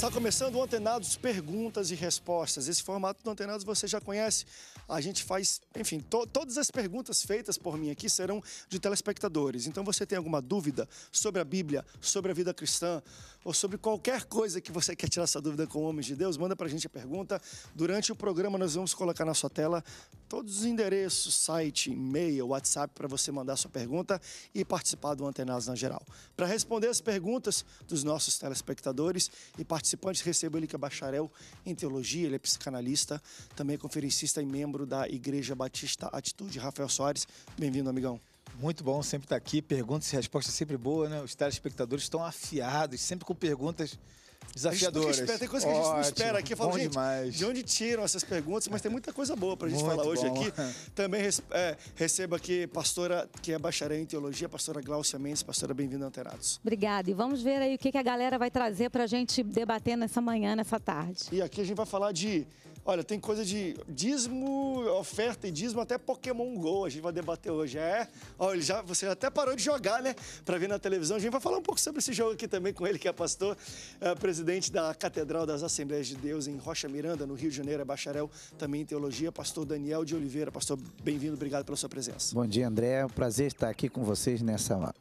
Está começando o Antenados Perguntas e Respostas. Esse formato do Antenados você já conhece. A gente faz, enfim, to todas as perguntas feitas por mim aqui serão de telespectadores. Então você tem alguma dúvida sobre a Bíblia, sobre a vida cristã, ou sobre qualquer coisa que você quer tirar sua dúvida com o Homem de Deus, manda para a gente a pergunta. Durante o programa nós vamos colocar na sua tela todos os endereços, site, e-mail, WhatsApp para você mandar sua pergunta e participar do Antenados na Geral. Para responder as perguntas dos nossos telespectadores e participantes, recebo ele que é bacharel em teologia, ele é psicanalista, também é conferencista e membro da Igreja Batista Atitude. Rafael Soares, bem-vindo, amigão. Muito bom sempre estar aqui. Perguntas e respostas sempre boa, né? Os telespectadores estão afiados, sempre com perguntas desafiadoras. Espera, tem coisa que Ótimo, a gente não espera aqui. Eu falo, gente, demais. de onde tiram essas perguntas? Mas tem muita coisa boa para a gente Muito falar hoje bom. aqui. Também é, recebo aqui pastora, que é bacharel em teologia, pastora Glaucia Mendes. Pastora, bem-vinda ao Alterados. Obrigada. E vamos ver aí o que a galera vai trazer para a gente debater nessa manhã, nessa tarde. E aqui a gente vai falar de Olha, tem coisa de dízimo, oferta e dízimo, até Pokémon GO. A gente vai debater hoje. É, olha, já, você até parou de jogar, né? Para ver na televisão. A gente vai falar um pouco sobre esse jogo aqui também com ele, que é pastor, é, presidente da Catedral das Assembleias de Deus em Rocha Miranda, no Rio de Janeiro. É bacharel também em teologia, pastor Daniel de Oliveira. Pastor, bem-vindo, obrigado pela sua presença. Bom dia, André. É um prazer estar aqui com vocês nessa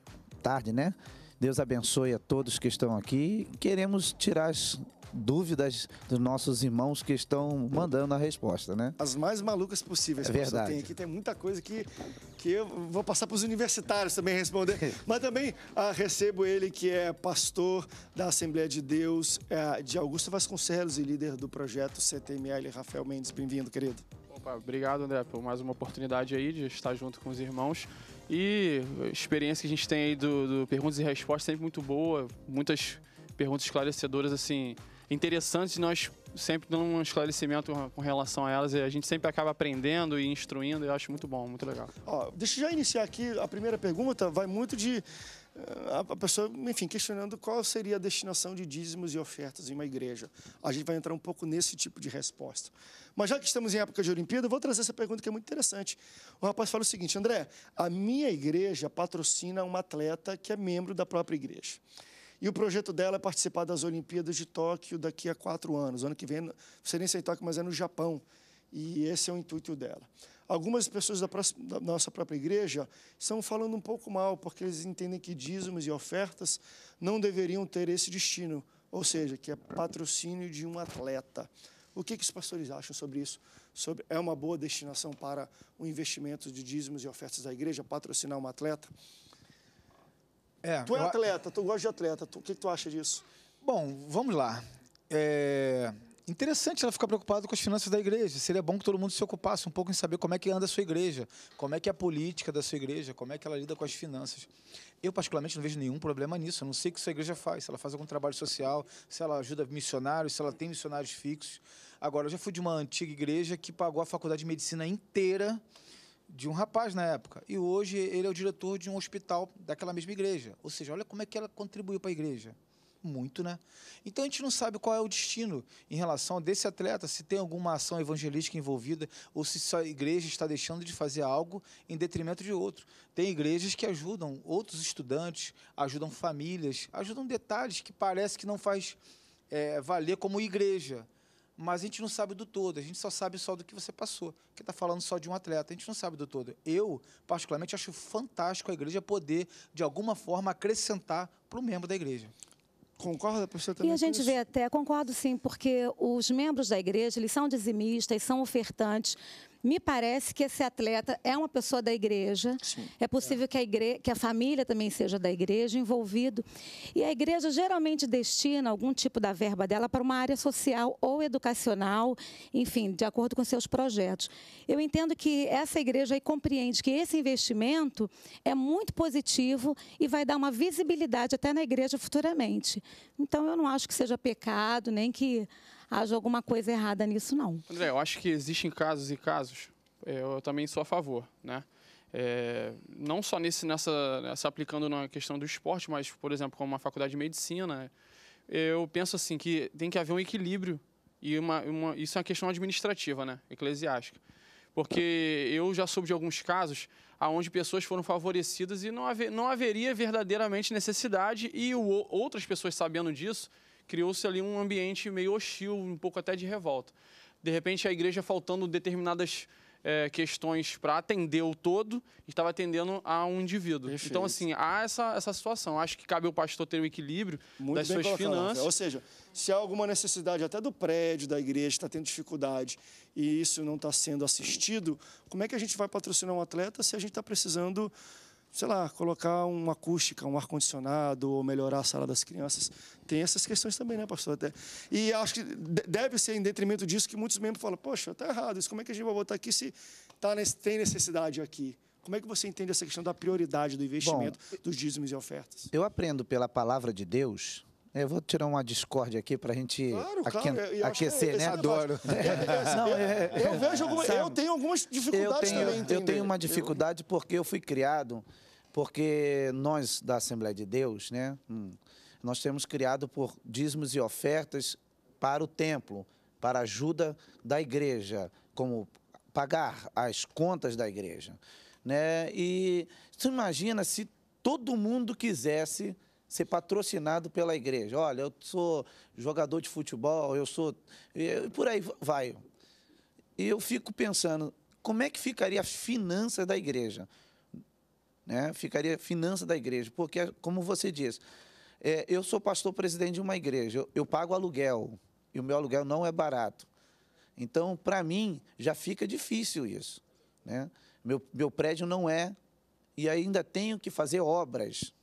tarde, né? Deus abençoe a todos que estão aqui. Queremos tirar as dúvidas dos nossos irmãos que estão mandando a resposta, né? As mais malucas possíveis. É verdade. Tem aqui tem muita coisa que, que eu vou passar para os universitários também responder. Mas também ah, recebo ele que é pastor da Assembleia de Deus é, de Augusto Vasconcelos e líder do projeto CTML. Rafael Mendes, bem-vindo, querido. Opa, obrigado, André, por mais uma oportunidade aí de estar junto com os irmãos. E a experiência que a gente tem aí do, do Perguntas e Respostas sempre muito boa, muitas perguntas esclarecedoras, assim, interessantes e nós sempre dando um esclarecimento com relação a elas e a gente sempre acaba aprendendo e instruindo e eu acho muito bom, muito legal. Ó, deixa eu já iniciar aqui, a primeira pergunta vai muito de eh, a pessoa, enfim, questionando qual seria a destinação de dízimos e ofertas em uma igreja. A gente vai entrar um pouco nesse tipo de resposta. Mas já que estamos em época de Olimpíada, eu vou trazer essa pergunta que é muito interessante. O rapaz fala o seguinte, André, a minha igreja patrocina um atleta que é membro da própria igreja. E o projeto dela é participar das Olimpíadas de Tóquio daqui a quatro anos. Ano que vem, não sei nem se é em Tóquio, mas é no Japão. E esse é o intuito dela. Algumas pessoas da, próxima, da nossa própria igreja estão falando um pouco mal, porque eles entendem que dízimos e ofertas não deveriam ter esse destino, ou seja, que é patrocínio de um atleta. O que, que os pastores acham sobre isso? Sobre, é uma boa destinação para o investimento de dízimos e ofertas da igreja, patrocinar um atleta? É, tu é eu... atleta, tu gosta de atleta. o que, que, tu acha disso? Bom, vamos lá. É interessante ela ficar preocupada com as finanças da igreja. Seria bom que todo mundo se ocupasse um pouco em saber como é que anda a sua igreja, como é que é a política da sua igreja, como é que ela lida com as finanças. Eu, particularmente, não vejo nenhum problema nisso. Eu não sei o que a sua igreja faz, se ela faz algum trabalho social, se ela ajuda missionários, se ela tem missionários fixos. Agora, eu já fui de uma antiga igreja que pagou a faculdade de medicina inteira de um rapaz na época. E hoje ele é o diretor de um hospital daquela mesma igreja. Ou seja, olha como é que ela contribuiu para a igreja. Muito, né? Então a gente não sabe qual é o destino em relação desse atleta, se tem alguma ação evangelística envolvida ou se a igreja está deixando de fazer algo em detrimento de outro. Tem igrejas que ajudam outros estudantes, ajudam famílias, ajudam detalhes que parece que não faz é, valer como igreja mas a gente não sabe do todo, a gente só sabe só do que você passou, Que está falando só de um atleta, a gente não sabe do todo. Eu, particularmente, acho fantástico a igreja poder, de alguma forma, acrescentar para o membro da igreja. Concorda, professor, também? E a gente vê até, concordo sim, porque os membros da igreja, eles são dizimistas, são ofertantes, me parece que esse atleta é uma pessoa da igreja. Sim. É possível é. Que, a igre que a família também seja da igreja envolvido. E a igreja geralmente destina algum tipo da verba dela para uma área social ou educacional, enfim, de acordo com seus projetos. Eu entendo que essa igreja aí compreende que esse investimento é muito positivo e vai dar uma visibilidade até na igreja futuramente. Então eu não acho que seja pecado, nem que haja alguma coisa errada nisso, não. André, eu acho que existem casos e casos. É, eu também sou a favor, né? É, não só nesse, nessa, nessa aplicando na questão do esporte, mas, por exemplo, como uma faculdade de medicina, eu penso assim que tem que haver um equilíbrio e uma, uma, isso é uma questão administrativa, né, eclesiástica. Porque eu já soube de alguns casos onde pessoas foram favorecidas e não, haver, não haveria verdadeiramente necessidade e o, outras pessoas sabendo disso criou-se ali um ambiente meio hostil, um pouco até de revolta. De repente, a igreja faltando determinadas é, questões para atender o todo, estava atendendo a um indivíduo. Perfeito. Então, assim, há essa, essa situação. Acho que cabe ao pastor ter um equilíbrio Muito das suas colocado, finanças. Ou seja, se há alguma necessidade até do prédio, da igreja, está tendo dificuldade e isso não está sendo assistido, como é que a gente vai patrocinar um atleta se a gente está precisando sei lá, colocar uma acústica, um ar-condicionado, ou melhorar a sala das crianças. Tem essas questões também, né, pastor? Até. E acho que deve ser em detrimento disso que muitos membros falam, poxa, está errado, isso como é que a gente vai botar aqui se tá nesse, tem necessidade aqui? Como é que você entende essa questão da prioridade do investimento Bom, dos dízimos e ofertas? Eu aprendo pela palavra de Deus eu vou tirar uma discórdia aqui para a gente claro, aque... claro. É aquecer, né? É Adoro. É, eu, vejo alguma, sabe, eu tenho algumas dificuldades eu tenho, também. Entender. Eu tenho uma dificuldade porque eu fui criado, porque nós da Assembleia de Deus, né? Hum, nós temos criado por dízimos e ofertas para o templo, para a ajuda da igreja, como pagar as contas da igreja, né? E você imagina se todo mundo quisesse ser patrocinado pela igreja. Olha, eu sou jogador de futebol, eu sou. E por aí vai. E eu fico pensando, como é que ficaria a finança da igreja? Né? Ficaria a finança da igreja, porque, como você disse, é, eu sou pastor presidente de uma igreja, eu, eu pago aluguel, e o meu aluguel não é barato. Então, para mim, já fica difícil isso. Né? Meu, meu prédio não é, e ainda tenho que fazer obras.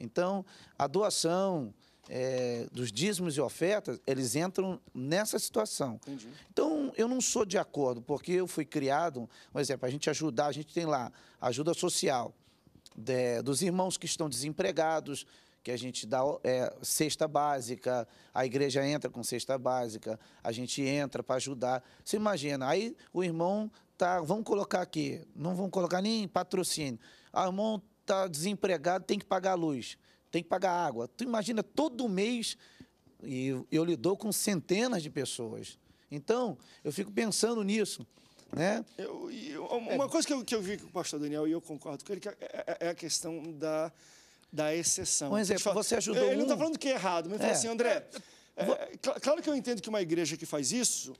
Então, a doação é, dos dízimos e ofertas, eles entram nessa situação. Entendi. Então, eu não sou de acordo, porque eu fui criado, por exemplo, a gente ajudar, a gente tem lá ajuda social de, dos irmãos que estão desempregados, que a gente dá é, cesta básica, a igreja entra com cesta básica, a gente entra para ajudar. Você imagina, aí o irmão tá, vamos colocar aqui, não vamos colocar nem patrocínio. Ah, irmão está desempregado, tem que pagar luz, tem que pagar água. Tu imagina todo mês, e eu lidou com centenas de pessoas. Então, eu fico pensando nisso. Né? Eu, eu, uma é. coisa que eu, que eu vi com o pastor Daniel, e eu concordo com ele, que é, é, é a questão da, da exceção. Um exemplo, você ajudou Ele tá um... não está falando que é errado, mas é. assim, André, é, é claro que eu entendo que uma igreja que faz isso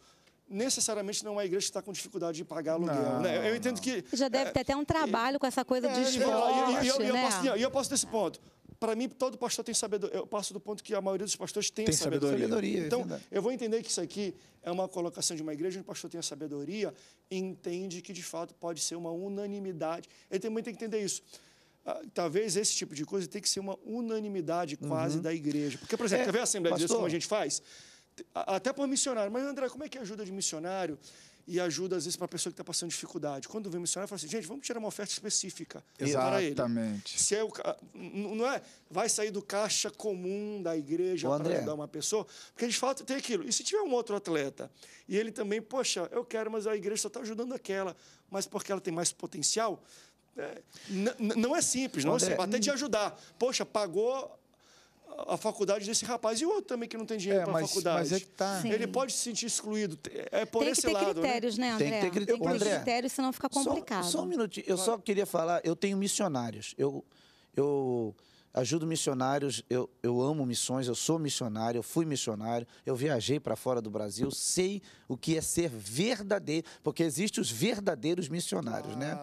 necessariamente não é uma igreja que está com dificuldade de pagar aluguel. Não, né? Eu entendo que. Já deve é, ter até um trabalho é, com essa coisa é, de é, esvolte, e, eu, eu, né? eu posso, e eu posso desse ponto. Para mim, todo pastor tem sabedoria. Eu passo do ponto que a maioria dos pastores tem, tem sabedoria. sabedoria. É então, eu vou entender que isso aqui é uma colocação de uma igreja onde o pastor tem a sabedoria e entende que, de fato, pode ser uma unanimidade. Ele também tem que entender isso ah, talvez esse tipo de coisa tem que ser uma unanimidade quase uhum. da igreja. Porque, por exemplo, é, quer ver a Assembleia pastor, de Deus como a gente faz? até para missionário. Mas, André, como é que ajuda de missionário? E ajuda, às vezes, para a pessoa que está passando dificuldade. Quando vem missionário, fala assim, gente, vamos tirar uma oferta específica Exatamente. para ele. Se é não é, vai sair do caixa comum da igreja para ajudar uma pessoa, porque de fato tem aquilo. E se tiver um outro atleta, e ele também, poxa, eu quero, mas a igreja só está ajudando aquela, mas porque ela tem mais potencial, é, não é simples, não é André, é simples, até hum. de ajudar. Poxa, pagou a faculdade desse rapaz e outro também que não tem dinheiro é, para a faculdade. Mas é que tá. Ele pode se sentir excluído. É por tem esse lado. Né? Né, tem que ter critérios, né, André? Tem que ter, cri... tem que ter critérios, senão fica complicado. Só, só um minutinho. Eu só queria falar, eu tenho missionários. Eu, eu ajudo missionários, eu, eu amo missões, eu sou missionário, eu fui missionário, eu viajei para fora do Brasil, sei o que é ser verdadeiro, porque existem os verdadeiros missionários, né?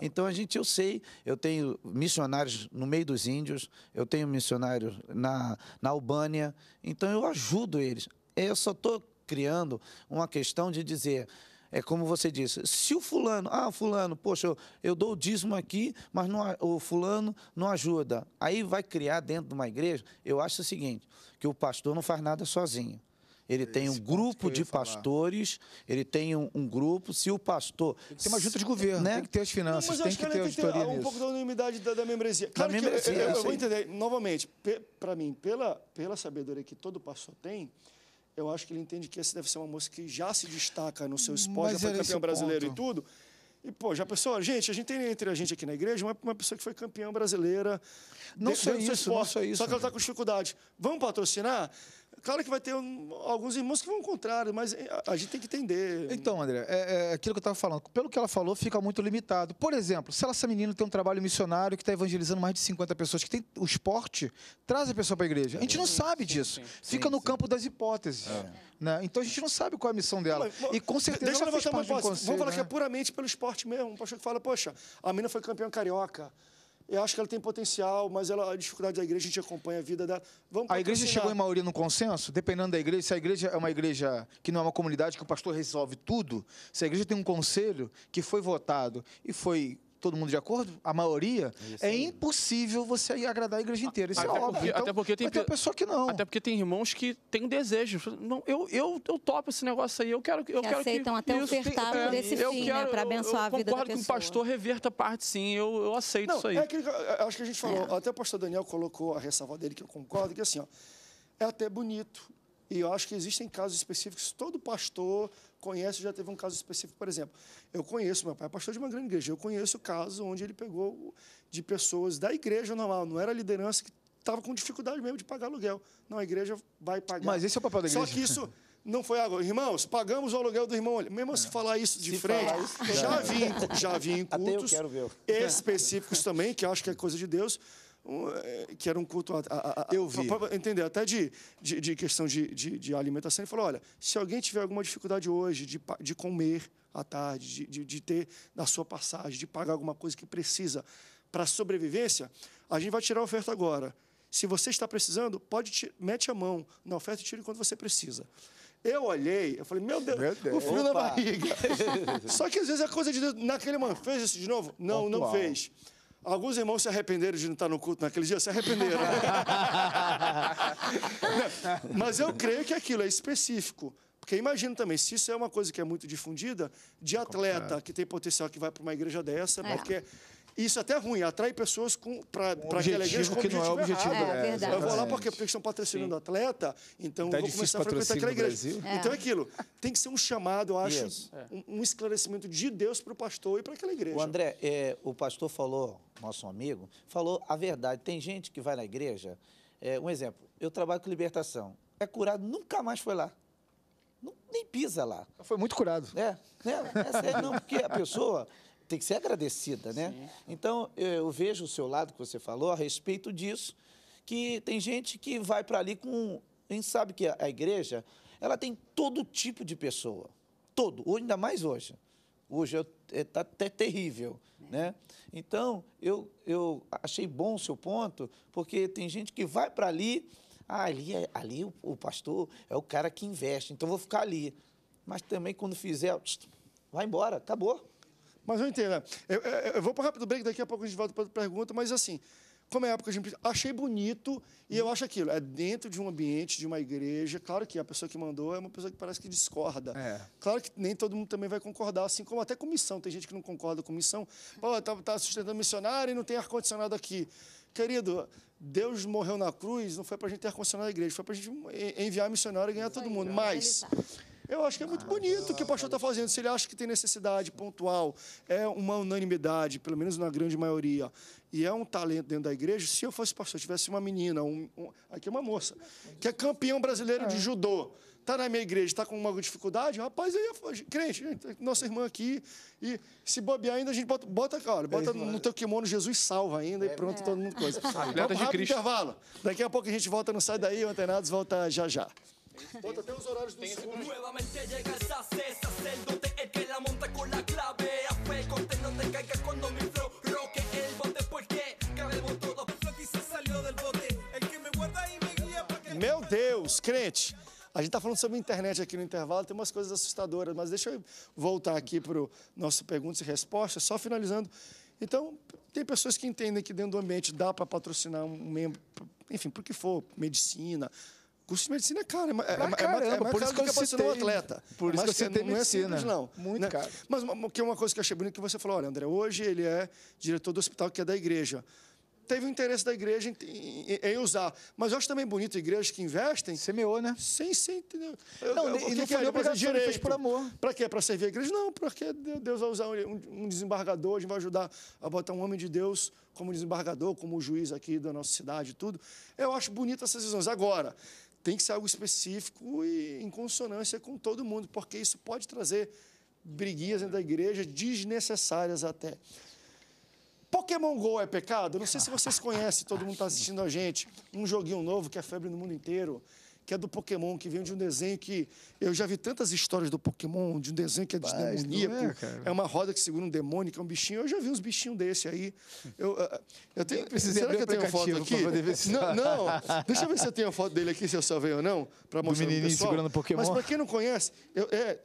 Então a gente, eu sei, eu tenho missionários no meio dos índios, eu tenho missionários na, na Albânia, então eu ajudo eles. Eu só estou criando uma questão de dizer. É como você disse, se o fulano, ah, fulano, poxa, eu, eu dou o dízimo aqui, mas não, o fulano não ajuda. Aí vai criar dentro de uma igreja, eu acho o seguinte, que o pastor não faz nada sozinho. Ele tem um grupo de pastores, ele tem um, um, grupo. Se o pastor. Tem que ter uma junta de governo, né? tem que ter as finanças, Não, tem que, que ter auditoria. Tem um pouco da unanimidade da, da membresia. Claro da que membresia, eu, eu, eu vou entender, novamente, para mim, pela, pela sabedoria que todo pastor tem, eu acho que ele entende que esse deve ser uma moça que já se destaca no seu esporte, já foi campeão brasileiro ponto. e tudo. E, pô, já pensou? Gente, a gente tem entre a gente aqui na igreja uma, uma pessoa que foi campeã brasileira. Não de, só isso, não só isso. Só que ela está com dificuldade. Vamos patrocinar? Claro que vai ter um, alguns irmãos que vão ao contrário, mas a, eh, a gente tem que entender. Então, André, é, é aquilo que eu estava falando, pelo que ela falou, fica muito limitado. Por exemplo, se ela, essa menina tem um trabalho missionário que está evangelizando mais de 50 pessoas, que tem o esporte, traz a pessoa para a igreja. A gente não sabe disso. Sim, sim, fica sim, no campo das hipóteses. É. Né? Então a gente não sabe qual é a missão dela. Mas, e com certeza deixa ela faz parte uma de um conselho, Vamos falar né? que é né? puramente pelo esporte mesmo. Um pastor que fala, poxa, a menina foi campeã carioca. Eu acho que ela tem potencial, mas ela, a dificuldade da igreja, a gente acompanha a vida dela. Vamos a igreja chegou em maioria no consenso? Dependendo da igreja, se a igreja é uma igreja que não é uma comunidade que o pastor resolve tudo, se a igreja tem um conselho que foi votado e foi todo mundo de acordo, a maioria, Isso. é impossível você agradar a igreja ah, inteira. Isso até é óbvio. Porque, então, até porque tem, pessoa que não. Até porque tem irmãos que têm desejo. Não, eu, eu, eu topo esse negócio aí, eu quero, eu que quero aceitam que... até ofertar por esse eu fim, né? quero, né, para abençoar a vida da pessoa. Eu concordo que o pastor reverta parte, sim, eu, eu aceito não, isso aí. É acho que a gente falou, é. até o pastor Daniel colocou a ressalva dele, que eu concordo, que assim, ó, é até bonito, e eu acho que existem casos específicos, todo pastor, conhece, já teve um caso específico, por exemplo. Eu conheço, meu pai é pastor de uma grande igreja, eu conheço o caso onde ele pegou de pessoas da igreja normal, não era a liderança que estava com dificuldade mesmo de pagar aluguel. Não, a igreja vai pagar. Mas esse é o papel da igreja. Só que isso não foi agora. Irmãos, pagamos o aluguel do irmão. Mesmo é. Assim, se falar isso de se frente, isso, já, vi, já vi em cultos específicos também, que acho que é coisa de Deus, eh, que era um culto a, a, a eu vi. Pra, entender, até de, de, de questão de, de, de, alimentação. Ele falou: olha, se alguém tiver alguma dificuldade hoje de, de comer à tarde, de, de, ter na sua passagem, de pagar alguma coisa que precisa para sobrevivência, a gente vai tirar a oferta agora. Se você está precisando, pode mete a mão na oferta e tira enquanto você precisa. Eu olhei, eu falei, meu Deus, meu Deus. o frio Opa. na barriga. Só que às vezes a é coisa de Deus, naquele momento, fez isso de novo? Não, não fez. Alguns irmãos se arrependeram de não estar no culto naquele dia, se arrependeram. Né? mas eu creio que aquilo é específico. Porque imagina também, se isso é uma coisa que é muito difundida, de é atleta que tem potencial que vai para uma igreja dessa, é. porque isso é até ruim, atrai pessoas para um aquela igreja com que não é o objetivo errado. Né? É, é Eu vou lá porque, porque estão patrocinando Sim. atleta, então tá vou começar a frequentar aquela igreja. É. Então é aquilo, tem que ser um chamado, eu acho, yes. É. um, um, esclarecimento de Deus para o pastor e para aquela igreja. O André, é, o pastor falou, nosso amigo, falou a verdade. Tem gente que vai na igreja, é, um exemplo, eu trabalho com libertação, é curado, nunca mais foi lá. Não, nem pisa lá. Foi muito curado. É, né? é, não, porque a pessoa tem que ser agradecida, né? Sim. Então, eu vejo o seu lado que você falou a respeito disso, que tem gente que vai para ali com... A gente sabe que a igreja, ela tem todo tipo de pessoa, todo, ainda mais hoje. Hoje está é, até terrível, é. né? Então, eu, eu achei bom o seu ponto, porque tem gente que vai para ali, ah, ali, é, ali o, o pastor é o cara que investe, então vou ficar ali. Mas também quando fizer, vai embora, acabou. Mas eu entendo. Né? Eu, eu, eu vou para o rápido break, daqui a pouco a gente volta para outra pergunta, mas assim, como é a época gente achei bonito e eu acho aquilo é dentro de um ambiente de uma igreja claro que a pessoa que mandou é uma pessoa que parece que discorda é. claro que nem todo mundo também vai concordar assim como até com missão tem gente que não concorda com missão pô tá, tá sustentando missionário e não tem ar condicionado aqui querido Deus morreu na cruz não foi para a gente ter ar condicionado na igreja foi para a gente enviar missionário e ganhar todo mundo mas eu acho que é muito bonito o que o pastor está fazendo. Se ele acha que tem necessidade pontual, é uma unanimidade, pelo menos na grande maioria, e é um talento dentro da igreja, se eu fosse pastor, tivesse uma menina, um, um, aqui é uma moça, que é campeão brasileiro de é. judô, está na minha igreja, está com uma dificuldade, rapaz, aí crente, nossa irmã aqui, e se bobear ainda, a gente bota, bota cara, bota no teu kimono, Jesus salva ainda, e pronto, é. todo mundo coisa. Vamos rápido intervalo. Daqui a pouco a gente volta, não sai daí, o Antenados volta já já. Bota até os horários do segundo. Nuevamente llega esa el que la monta con la clave. A fe, te cuando mi flow roque el bote, porque cabemos todo. se salió del bote, el que me guarda y me guía para que. Meu Deus, crente! A gente está falando sobre internet aqui no intervalo, tem umas coisas assustadoras, mas deixa eu voltar aqui para o nosso perguntas e respostas, só finalizando. Então, tem pessoas que entendem que dentro do ambiente dá para patrocinar um membro, enfim, por que for, medicina, Curso de medicina é caro. É, ah, é, é, é, mais por isso que eu citei, um atleta. Por isso mas, que eu é não medicina. É assim, né? simples, não. Muito né? caro. Mas uma, que uma coisa que eu achei bonita que você falou, olha, André, hoje ele é diretor do hospital que é da igreja. Teve o interesse da igreja em, em, em usar. Mas eu acho também bonito igrejas que investem. Semeou, né? Sem, sem. Entendeu? Não, eu, e não é? foi obrigação, ele fez por amor. Para quê? Para servir a igreja? Não, porque Deus vai usar um, um desembargador, a gente vai ajudar a botar um homem de Deus como desembargador, como juiz aqui da nossa cidade e tudo. Eu acho bonito essas visões. Agora, tem que ser algo específico e em consonância com todo mundo, porque isso pode trazer briguinhas dentro da igreja, desnecessárias até. Pokémon GO é pecado? Não sei se vocês conhecem, todo mundo está assistindo a gente. Um joguinho novo que é febre no mundo inteiro que é do Pokémon, que vem de um desenho que. Eu já vi tantas histórias do Pokémon, de um desenho que é demoníaco. É, é, uma roda que segura um demônio, que é um bichinho. Eu já vi uns bichinhos desse aí. Eu, eu tenho. Precisei será que eu tenho foto aqui? Não, tá. não, deixa eu ver se eu tenho a foto dele aqui, se eu salvei ou não, para mostrar. O menininho segurando Pokémon. Mas para quem não conhece, eu, é,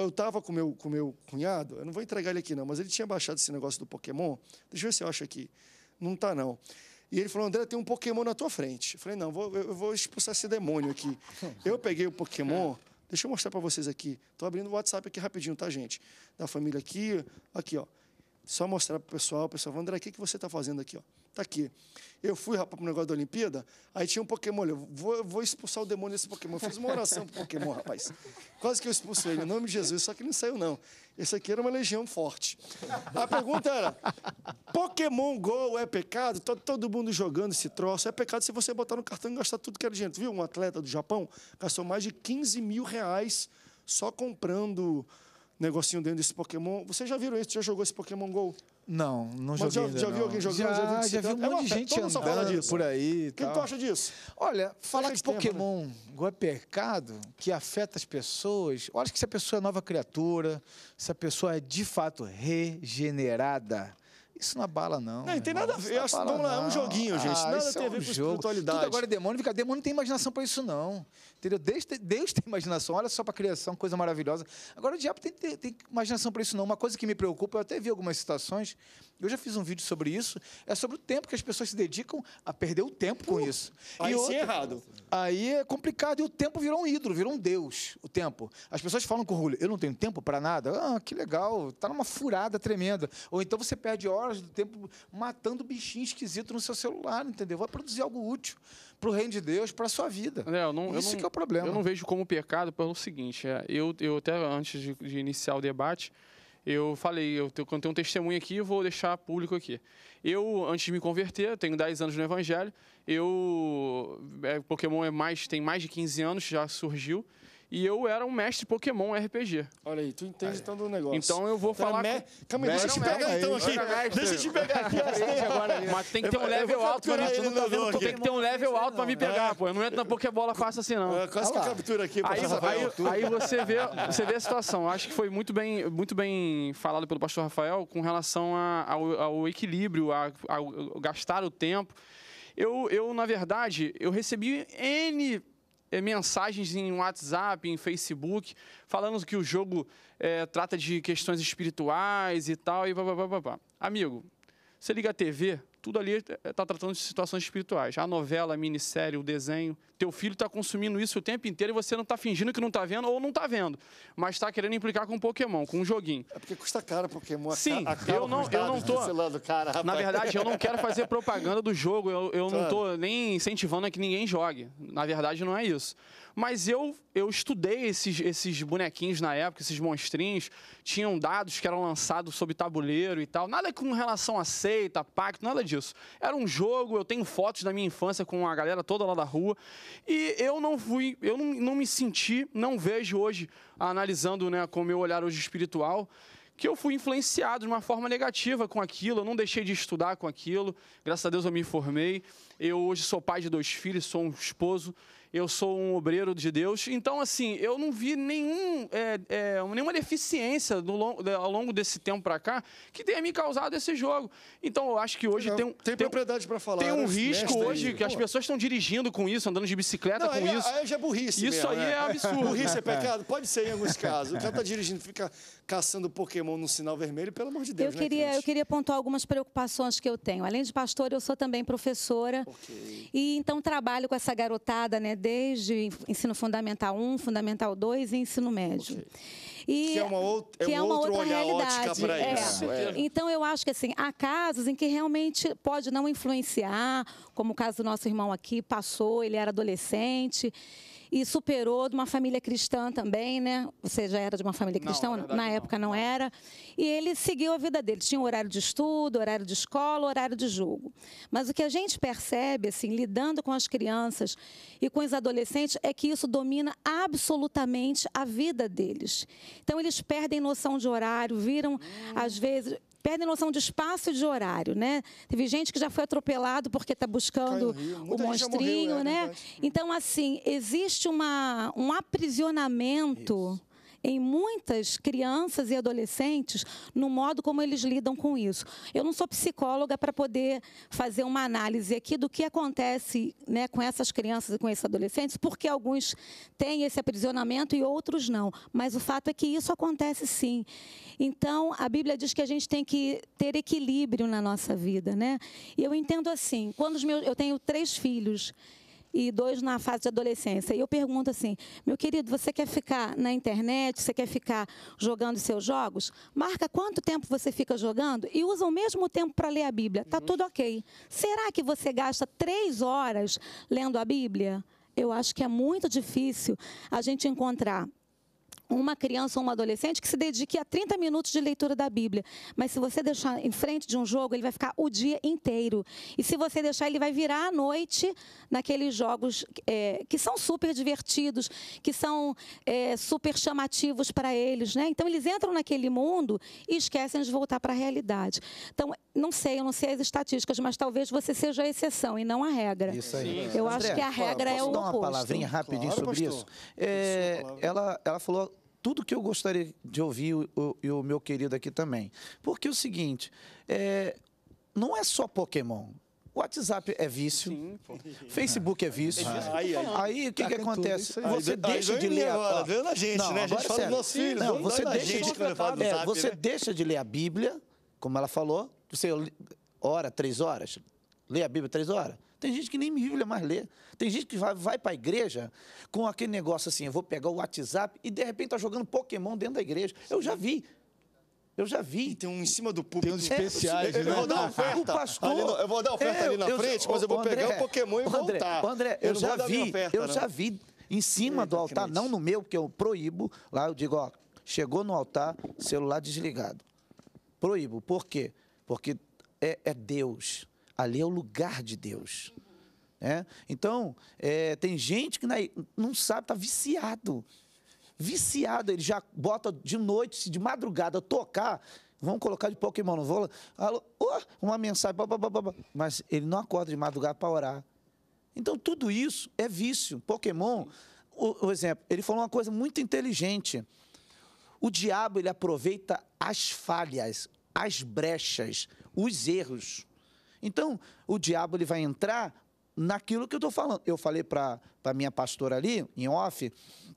eu tava com meu, com meu cunhado, eu não vou entregar ele aqui, não, mas ele tinha baixado esse negócio do Pokémon. Deixa eu ver se eu acho aqui. Não tá, não. E ele falou, André, tem um Pokémon na tua frente. Eu falei, não, vou, eu vou expulsar esse demônio aqui. Eu peguei o Pokémon, deixa eu mostrar para vocês aqui. Estou abrindo o WhatsApp aqui rapidinho, tá, gente? Da família aqui, aqui, ó. Só mostrar para o pessoal, o pessoal, André, o que, que você está fazendo aqui, ó? Tá aqui. Eu fui, rapaz, pro negócio da Olimpíada, aí tinha um Pokémon. Eu vou, vou expulsar o demônio desse Pokémon. Eu fiz uma oração pro Pokémon, rapaz. Quase que eu expulsei ele, em nome de Jesus, só que não saiu, não. Esse aqui era uma legião forte. A pergunta era: Pokémon Go é pecado? Todo, tá todo mundo jogando esse troço. É pecado se você botar no cartão e gastar tudo que era dinheiro. viu? Um atleta do Japão gastou mais de 15 mil reais só comprando negocinho dentro desse Pokémon. Vocês já viram isso? Já jogou esse Pokémon Go? Não, não Mas joguei. Mas já, já viu alguém jogando? Já, já vi, já vi um é monte de gente andando por aí. O que tu acha disso? Olha, falar Faz que tempo, né? Pokémon né? é pecado, que afeta as pessoas. Olha que se a pessoa é nova criatura, se a pessoa é de fato regenerada, isso não abala, é não. Não, não tem nada a ver. É vamos lá, é um joguinho, gente. Ah, nada tem é a ver com jogo. espiritualidade. Tudo agora é demônio, fica demônio não tem imaginação para isso, não. Entendeu? Deus tem, Deus tem imaginação, olha só para a criação, coisa maravilhosa. Agora o diabo tem, tem, tem imaginação para isso, não. Uma coisa que me preocupa, eu até vi algumas citações, eu já fiz um vídeo sobre isso, é sobre o tempo que as pessoas se dedicam a perder o tempo com uh, isso. Aí e é outra, é errado. Aí é complicado. E o tempo virou um ídolo, virou um Deus, o tempo. As pessoas falam com o Julio, eu não tenho tempo para nada. Ah, que legal, tá numa furada tremenda. Ou então você perde horas horas do tempo matando bichinho esquisito no seu celular, entendeu? Vai produzir algo útil para o reino de Deus, para a sua vida. É, eu não, Isso eu não, que é o problema. Eu não vejo como pecado pelo seguinte, é, eu, eu até antes de, de iniciar o debate, eu falei, eu tenho, quando tenho um testemunho aqui, eu vou deixar público aqui. Eu, antes de me converter, tenho 10 anos no Evangelho, eu. É, Pokémon é mais, tem mais de 15 anos, já surgiu e eu era um mestre Pokémon RPG. Olha aí, tu entende tanto do negócio. Então eu vou é falar. É me... Calma aí, deixa eu te pegar então aqui. Deixa eu te pegar aqui. Mas tem que ter um level alto pra mim. Tu não tá tem que ter um level alto pra me né? pegar, pô. Eu não entro na Pokébola fácil assim, não. É, quase que eu captura aqui, aí, aí, aí você vê, você vê a situação. acho que foi muito bem, muito bem falado pelo pastor Rafael com relação ao, equilíbrio, ao gastar o tempo. Eu, eu, na verdade, eu recebi N eh, mensagens em WhatsApp, em Facebook, falando que o jogo é, trata de questões espirituais e tal, e papapá. Amigo, você liga a TV, tudo ali está é, é, tratando de situações espirituais. A novela, a minissérie, o desenho. Teu filho está consumindo isso o tempo inteiro e você não está fingindo que não está vendo ou não está vendo, mas está querendo implicar com um Pokémon, com um joguinho. É porque custa caro Pokémon. Sim, eu não, eu não estou Cara, na verdade, eu não quero fazer propaganda do jogo. Eu, eu claro. não estou nem incentivando a que ninguém jogue. Na verdade, não é isso. Mas eu, eu estudei esses, esses bonequinhos na época, esses monstrinhos. Tinham dados que eram lançados sob tabuleiro e tal. Nada com relação a seita, pacto, nada disso disso. Era um jogo, eu tenho fotos da minha infância com a galera toda lá da rua. E eu não fui, eu não, não me senti, não vejo hoje, analisando né, com o meu olhar hoje espiritual, que eu fui influenciado de uma forma negativa com aquilo, eu não deixei de estudar com aquilo, graças a Deus eu me informei. Eu hoje sou pai de dois filhos, sou um esposo, eu sou um obreiro de Deus. Então, assim, eu não vi nenhum, é, é, nenhuma deficiência ao longo desse tempo para cá que tenha me causado esse jogo. Então, eu acho que hoje não, tem um. Tem, tem propriedade para falar. Tem um né? risco hoje aí. que Pô. as pessoas estão dirigindo com isso, andando de bicicleta não, com aí, é- isso. Aí já é burrice. Isso mesmo, aí né? é absurdo. Burrice é, é pecado? Pode ser em alguns casos. O cara tá dirigindo, fica caçando Pokémon no sinal vermelho, pelo amor de Deus. Eu, né, queria, eu queria pontuar algumas preocupações que eu tenho. Além de pastor, eu sou também professora. Okay. E então trabalho com essa garotada, né? desde ensino fundamental 1, fundamental 2 e ensino médio. Okay. E que é uma, é que é uma outra realidade. É. Isso, é. Então, eu acho que assim, há casos em que realmente pode não influenciar, como o caso do nosso irmão aqui, passou, ele era adolescente e superou de uma família cristã também, né? Você já era de uma família cristã, não, na, verdade, na não. época não era. E ele seguiu a vida dele. Tinha um horário de estudo, horário de escola, horário de jogo. Mas o que a gente percebe, assim, lidando com as crianças e com os adolescentes, é que isso domina absolutamente a vida deles. Então, eles perdem noção de horário, viram, hum. às vezes, perdem noção de espaço e de horário, né? Teve gente que já foi atropelado porque está buscando o monstrinho, morreu, é né? É então, assim, existe uma, um aprisionamento. Isso em muitas crianças e adolescentes no modo como eles lidam com isso. Eu não sou psicóloga para poder fazer uma análise aqui do que acontece né, com essas crianças e com esses adolescentes, porque alguns têm esse aprisionamento e outros não. Mas o fato é que isso acontece sim. Então, a Bíblia diz que a gente tem que ter equilíbrio na nossa vida. Né? E eu entendo assim, quando os meus, eu tenho três filhos e dois na fase de adolescência. E eu pergunto assim: meu querido, você quer ficar na internet? Você quer ficar jogando seus jogos? Marca quanto tempo você fica jogando e usa o mesmo tempo para ler a Bíblia. Tá uhum. tudo ok. Será que você gasta três horas lendo a Bíblia? Eu acho que é muito difícil a gente encontrar uma criança ou um adolescente que se dedique a 30 minutos de leitura da Bíblia. Mas se você deixar em frente de um jogo, ele vai ficar o dia inteiro. E se você deixar, ele vai virar à noite naqueles jogos é, que são super divertidos, que são é, super chamativos para eles. Né? Então, eles entram naquele mundo e esquecem de voltar para a realidade. Então, não sei, eu não sei as estatísticas, mas talvez você seja a exceção e não a regra. Isso aí. Sim. Eu André, acho que a regra é o oposto. Posso dar uma palavrinha rapidinho claro, sobre pastor. isso? É, ela, ela falou tudo que eu gostaria de ouvir o, o, o meu querido aqui também. Porque é o seguinte, é, não é só Pokémon. WhatsApp é vício, Sim, Facebook é, é vício. aí, aí, aí, o que, tá que acontece? Aí. Você deixa de ler a Bíblia. na gente, não, né? A gente fala é dos filhos. Não, você deixa, gente, de... É, você né? deixa de ler a Bíblia, como ela falou, você ora três horas, lê a Bíblia três horas. Tem gente que nem Bíblia mais lê. Tem gente que vai, vai para a igreja com aquele negócio assim, eu vou pegar o WhatsApp e de repente está jogando Pokémon dentro da igreja. Eu já vi. Eu já vi. E tem um em cima do público. Tem uns especiais, é, eu, né? Eu vou dar oferta. O pastor, no, eu vou dar oferta é, ali na eu, frente, mas eu vou André, pegar o Pokémon e André, voltar. André, eu, já vi, oferta, eu não. já vi em cima do altar, não no meu, porque eu proíbo. Lá eu digo, ó, chegou no altar, celular desligado. Proíbo. Por quê? Porque é, é Deus ali é o lugar de Deus. Né? Então, é, tem gente que não sabe, está viciado. Viciado, ele já bota de noite, de madrugada, tocar. Vamos colocar de Pokémon, no vou. oh, uma mensagem, blá, blá, blá, mas ele não acorda de madrugada para orar. Então, tudo isso é vício. Pokémon, o, o exemplo, ele falou uma coisa muito inteligente. O diabo ele aproveita as falhas, as brechas, os erros. Então, o diabo ele vai entrar naquilo que eu estou falando. Eu falei para a minha pastora ali, em off,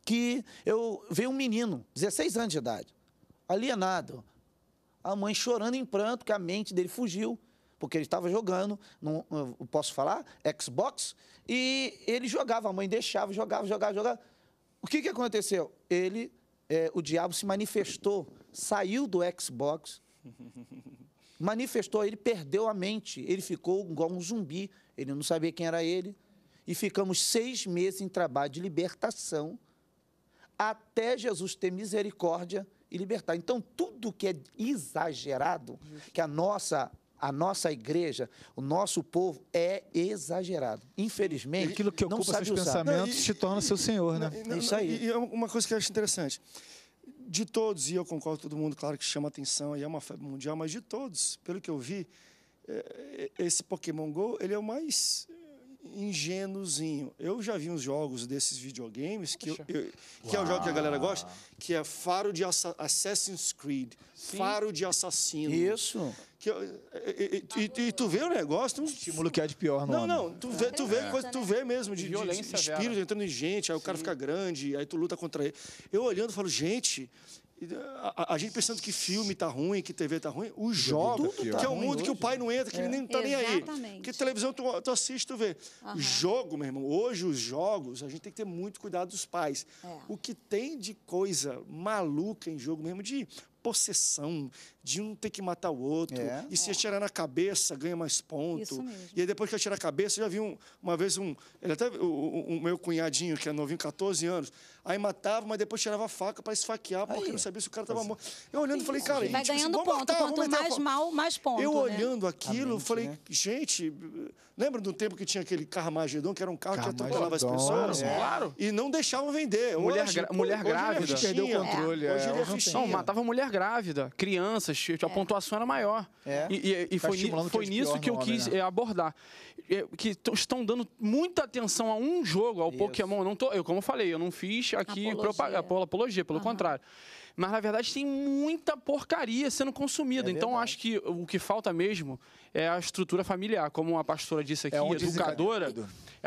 que eu veio um menino, 16 anos de idade, alienado. A mãe chorando em pranto, que a mente dele fugiu, porque ele estava jogando, não, posso falar, Xbox, e ele jogava, a mãe deixava, jogava, jogava, jogava. O que, que aconteceu? Ele, é, o diabo se manifestou, saiu do Xbox manifestou, ele perdeu a mente, ele ficou igual um zumbi, ele não sabia quem era ele. E ficamos seis meses em trabalho de libertação, até Jesus ter misericórdia e libertar. Então, tudo que é exagerado, que a nossa a nossa igreja, o nosso povo é exagerado. Infelizmente, e aquilo que ocupa seus usar. pensamentos não, e, se torna seu senhor, não, né? Não, Isso aí. E é uma coisa que eu acho interessante de todos, e eu concordo com todo mundo, claro que chama atenção e é uma febre mundial, mas de todos, pelo que eu vi, é, é, esse Pokémon Go, ele é o mais ingênuozinho. Eu já vi uns jogos desses videogames, que, eu, eu, que é o jogo que a galera gosta, que é faro de Assassin's Creed, Sim. faro de assassino. Isso. Que eu, é, é, é, e, e, e, tu vê o negócio. Um... Estímulo que é de pior, não. Não, não. Tu vê, tu vê, é. coisa, tu vê mesmo de, de De espírito vera. entrando em gente, aí Sim. o cara fica grande, aí tu luta contra ele. Eu olhando falo, gente. A, a, gente pensando que filme tá ruim, que TV tá ruim, o jogo, que, tá que é o tá mundo hoje. que o pai né? não entra, que é. ele nem tá Exatamente. nem aí. Porque televisão tu, tu assiste, tu vê. Uhum. Jogo, meu irmão, hoje os jogos, a gente tem que ter muito cuidado dos pais. É. O que tem de coisa maluca em jogo mesmo, de possessão de um ter que matar o outro. É. E se atirar na cabeça, ganha mais ponto. E aí, depois que atirar a cabeça, já vi um, uma vez um. Ele até, o, o, meu cunhadinho, que é novinho, 14 anos, aí matava, mas depois tirava a faca para esfaquear, porque aí. não sabia se o cara estava é. morto. Eu olhando, falei, cara. Vai tipo, ponto. Matar, Quanto mais mal, mais ponto. Eu né? olhando aquilo, mente, falei, né? gente, lembra do tempo que tinha aquele Carmagedon, que era um carro que atropelava as pessoas? É. Claro. E não deixavam vender. Mulher, hoje, mulher hoje, é grávida. Hoje perdeu o controle. É, é. Hoje é Não, matava mulher grávida, crianças, tipo, a é. pontuação era maior. É. E, e, e tá foi, foi nisso que eu homem, quis né? Eh, abordar. Eh, que estão dando muita atenção a um jogo, ao Isso. Pokémon. Não tô, eu, como eu falei, eu não fiz aqui apologia, eh, apologia pelo contrário. Mas, na verdade, tem muita porcaria sendo consumida. É então, acho que o que falta mesmo é a estrutura familiar. Como a pastora disse é aqui, educadora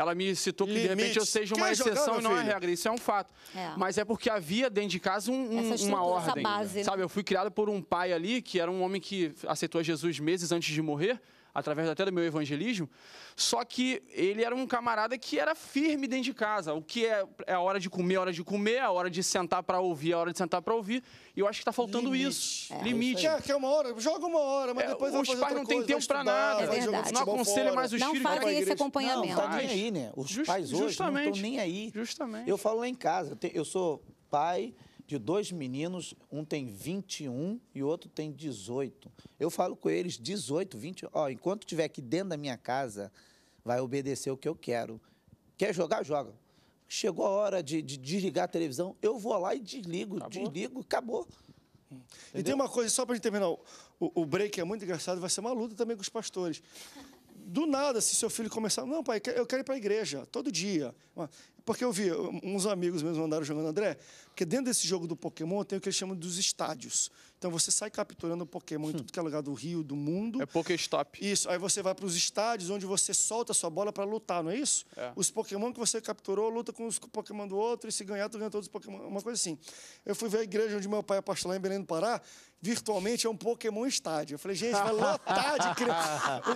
ela me citou que de repente eu seja uma exceção e não a é regra. Isso é um fato. É. Mas é porque havia dentro de casa um, uma ordem. Base, né? Sabe, eu fui criado por um pai ali que era um homem que aceitou Jesus meses antes de morrer através até do meu evangelismo. Só que ele era um camarada que era firme dentro de casa. O que é, é a hora de comer, é a hora de comer, a hora de sentar para ouvir, é a hora de sentar para ouvir. E eu acho que está faltando Limite. isso. É, Limite. É, quer uma hora, joga uma hora, mas é, depois Os pais não têm tempo para nada. É Não aconselha mais os não filhos. Não fazem esse acompanhamento. Não, tá nem aí, né? Os Just, pais hoje justamente, não estão nem aí. Justamente. Eu falo lá em casa, eu sou pai, de dois meninos, um tem 21 e o outro tem 18. Eu falo com eles 18, 20, ó, enquanto tiver aqui dentro da minha casa, vai obedecer o que eu quero. Quer jogar, joga. Chegou a hora de, de desligar a televisão, eu vou lá e desligo, acabou. desligo, acabou. Entendeu? E tem uma coisa, só para gente terminar, o, o break é muito engraçado, vai ser uma luta também com os pastores do nada, se seu filho começar, não, pai, eu quero ir para a igreja todo dia. Porque eu vi, uns amigos meus mandaram jogando, André, porque dentro desse jogo do Pokémon tem o que eles chamam dos estádios. Então você sai capturando Pokémon em hum. tudo que é lugar do Rio, do mundo. É Pokéstop. Isso. Aí você vai para os estádios onde você solta a sua bola para lutar, não é isso? É. Os Pokémon que você capturou luta com os Pokémon do outro e se ganhar, tu ganha todos os Pokémon. Uma coisa assim. Eu fui ver a igreja onde meu pai é pastor lá em Belém do Pará virtualmente é um Pokémon estádio. Eu falei, gente, vai lotar de criança.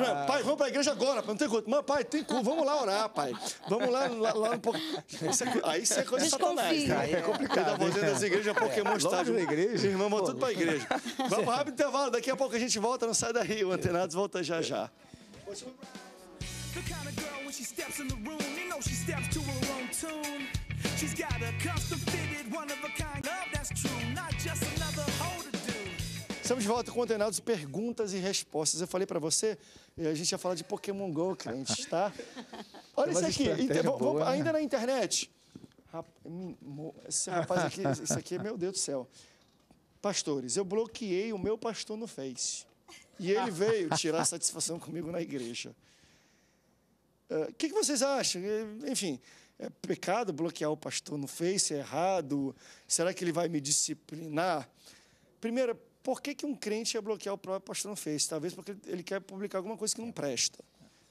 Ah. pai, vamos para a igreja agora, não tem culto. Mãe, pai, tem culto, vamos lá orar, pai. Vamos lá, lá, lá no Pokémon. Aí isso é coisa Desconfio. satanás. Né? é complicado. Eu tava das as igrejas Pokémon é, estádio. Igreja vamos tudo para a igreja. Vamos rápido intervalo, daqui a pouco a gente volta, não sai daí, o Antenados volta já já. She's got a custom fitted, one of a kind love that's true, not just another Estamos de volta com o Antenados Perguntas e Respostas. Eu falei para você, eh, a gente ia falar de Pokémon GO, clientes, tá? Olha isso aqui, Inter... boa, vou, né? ainda na internet. esse rapaz aqui, isso aqui, é meu Deus do céu. Pastores, eu bloqueei o meu pastor no Face. E ele veio tirar satisfação comigo na igreja. É, o uh, que, que, vocês acham? É, enfim, é pecado bloquear o pastor no Face? É errado? Será que ele vai me disciplinar? Primeiro, por que, que um crente ia bloquear o próprio pastor no Face? Talvez porque ele quer publicar alguma coisa que não presta.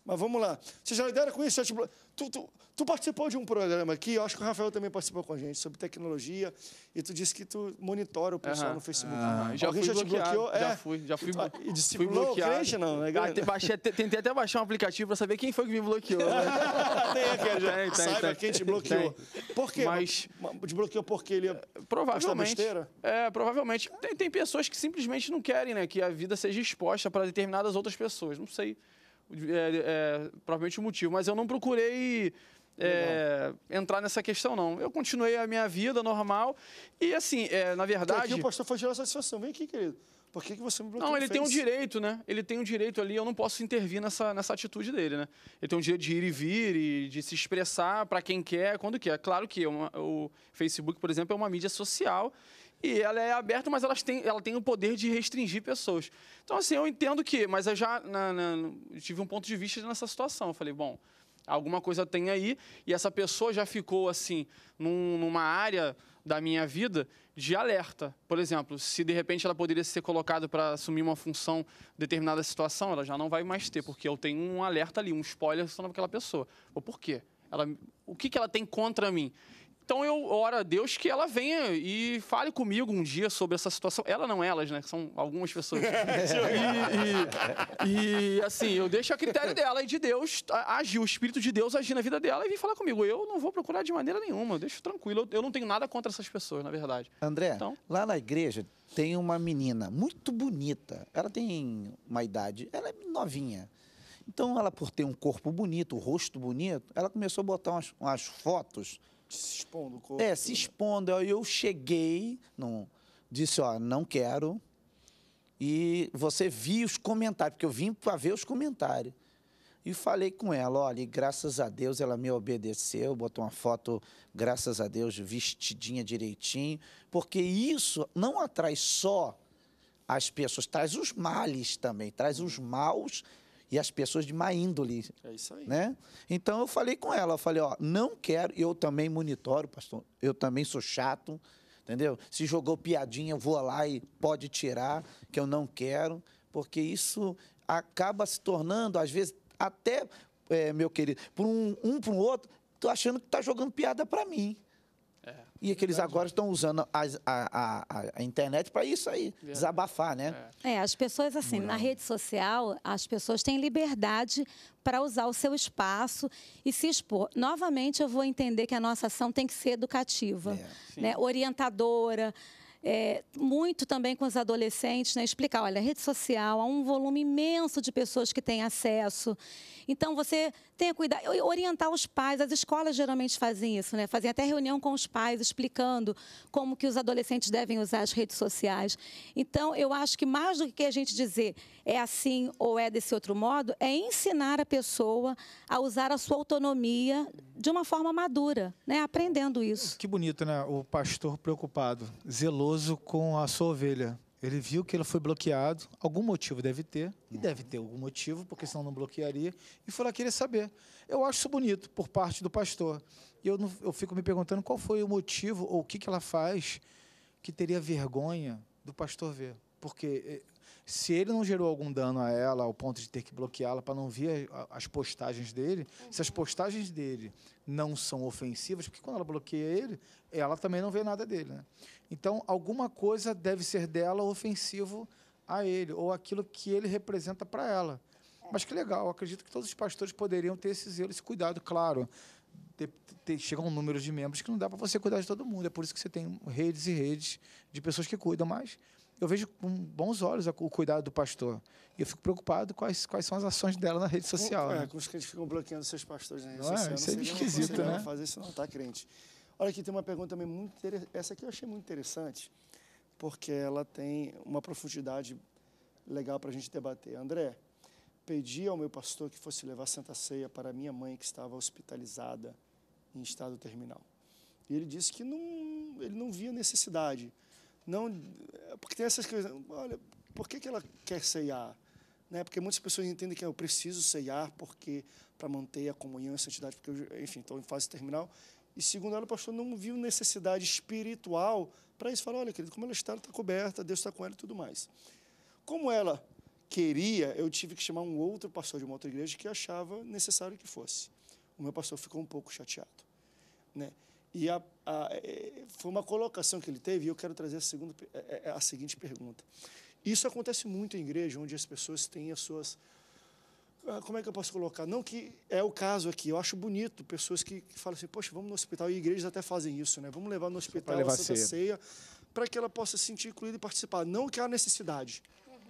Mas vamos lá. você já lidera com isso? Tipo, tu, tu, tu, participou de um programa aqui, eu acho que o Rafael também participou com a gente, sobre tecnologia, e tu disse que tu monitora o pessoal no Facebook. Uhum. Ah, já Alguém já te bloqueou? Já é. fui, já fui, tá e tu, fui bloqueado. Crente, não, né? Ah, baixei, tentei até baixar um aplicativo para saber quem foi que me bloqueou. Né? tem aquele, já. Tem, tem, Saiba tem. quem te bloqueou. Tem. Por quê? Mas... Desbloqueou porque ele... É, provavelmente. É, provavelmente. Tem, tem pessoas que simplesmente não querem né, que a vida seja exposta para determinadas outras pessoas. Não sei é, é, provavelmente o motivo. Mas eu não procurei é, entrar nessa questão, não. Eu continuei a minha vida normal e, assim, é, na verdade... Aqui o pastor foi gerar satisfação. Vem aqui, querido. Por que, que você me bloqueou? Não, ele tem um direito, né? Ele tem um direito ali, eu não posso intervir nessa, nessa atitude dele, né? Ele tem um direito de ir e vir e de se expressar para quem quer, quando quer. Claro que uma, o Facebook, por exemplo, é uma mídia social e ela é aberta, mas elas têm, ela tem o poder de restringir pessoas. Então, assim, eu entendo que, mas eu já na, na, tive um ponto de vista nessa situação. Eu falei, bom, alguma coisa tem aí, e essa pessoa já ficou, assim, num, numa área da minha vida de alerta. Por exemplo, se de repente ela poderia ser colocada para assumir uma função determinada situação, ela já não vai mais ter, porque eu tenho um alerta ali, um spoiler sobre aquela pessoa. Ou por quê? Ela, o que, que ela tem contra mim? Então eu oro a Deus que ela venha e fale comigo um dia sobre essa situação. Ela não elas, né? São algumas pessoas. e, e, e, assim, eu deixo a critério dela e de Deus agir, o Espírito de Deus agir na vida dela e vir falar comigo. Eu não vou procurar de maneira nenhuma, eu deixo tranquilo. Eu, eu, não tenho nada contra essas pessoas, na verdade. André, então, lá na igreja tem uma menina muito bonita. Ela tem uma idade, ela é novinha. Então, ela, por ter um corpo bonito, o um rosto bonito, ela começou a botar umas, umas fotos se expondo o corpo. É, se expondo. Aí eu cheguei, não disse, ó, não quero. E você viu os comentários, porque eu vim para ver os comentários. E falei com ela, olha, graças a Deus ela me obedeceu, botou uma foto, graças a Deus, vestidinha direitinho, porque isso não atrai só as pessoas, traz os males também, traz os maus e as pessoas de má índole. É isso aí. Né? Então eu falei com ela, eu falei, ó, não quero, eu também monitoro, pastor, eu também sou chato, entendeu? Se jogou piadinha, eu vou lá e pode tirar, que eu não quero, porque isso acaba se tornando, às vezes, até, é, meu querido, por um, um para o outro, tô achando que tá jogando piada para mim. E aqueles é eles agora estão usando a, a, a, a internet para isso aí, é. desabafar, né? É, as pessoas, assim, na rede social, as pessoas têm liberdade para usar o seu espaço e se expor. Novamente, eu vou entender que a nossa ação tem que ser educativa, é. né? orientadora é, muito também com os adolescentes, né? explicar, olha, a rede social há é um volume imenso de pessoas que têm acesso. Então, você tenha cuidado, orientar os pais, as escolas geralmente fazem isso, né? fazem até reunião com os pais, explicando como que os adolescentes devem usar as redes sociais. Então, eu acho que mais do que a gente dizer é assim ou é desse outro modo, é ensinar a pessoa a usar a sua autonomia de uma forma madura, né? aprendendo isso. Que bonito, né? O pastor preocupado, zeloso com a sua ovelha. Ele viu que ele foi bloqueado, algum motivo deve ter, e hum. deve ter algum motivo, porque senão não bloquearia, e foi lá ah, querer saber. Eu acho isso bonito por parte do pastor. E eu, não, eu fico me perguntando qual foi o motivo ou o que, que ela faz que teria vergonha do pastor ver. Porque eh, se ele não gerou algum dano a ela, ao ponto de ter que bloqueá-la para não ver as postagens dele, uhum. se as uhum. postagens dele não são ofensivas, porque quando ela bloqueia ele, ela também não vê nada dele. Né? Então, alguma coisa deve ser dela ofensivo a ele, ou aquilo que ele representa para ela. É. Mas que legal, acredito que todos os pastores poderiam ter esse zelo, esse cuidado, claro. Chegam chega um número de membros que não dá para você cuidar de todo mundo. É por isso que você tem redes e redes de pessoas que cuidam, mas eu vejo com bons olhos o cuidado do pastor. E eu fico preocupado quais, quais são as ações dela na rede social. Com, é, né? com os que eles ficam bloqueando seus pastores na rede não é? social. É, isso é esquisito, né? Fazer isso não, está crente? Olha, aqui tem uma pergunta também muito interessante. Essa aqui eu achei muito interessante, porque ela tem uma profundidade legal para a gente debater. André, pedi ao meu pastor que fosse levar Santa Ceia para minha mãe que estava hospitalizada em estado terminal. E ele disse que não, ele não via necessidade. Não, é porque tem essas coisas. Olha, por que, que ela quer ceiar? Né? Porque muitas pessoas entendem que eu preciso ceiar porque para manter a comunhão e a santidade, porque eu, enfim, estou em fase terminal e segundo ela, o pastor não viu necessidade espiritual para isso. Falar, olha, querido, como ela está, ela está coberta, Deus está com ela e tudo mais. Como ela queria, eu tive que chamar um outro pastor de uma outra igreja que achava necessário que fosse. O meu pastor ficou um pouco chateado. Né? E a, a, é, foi uma colocação que ele teve, e eu quero trazer a, segunda, é, é, a seguinte pergunta. Isso acontece muito em igreja, onde as pessoas têm as suas ah, como é que eu posso colocar? Não que é o caso aqui, eu acho bonito pessoas que, que falam assim, poxa, vamos no hospital, e igrejas até fazem isso, né? Vamos levar no é hospital levar a Santa Ceia, para que ela possa se sentir incluída e participar. Não que há necessidade,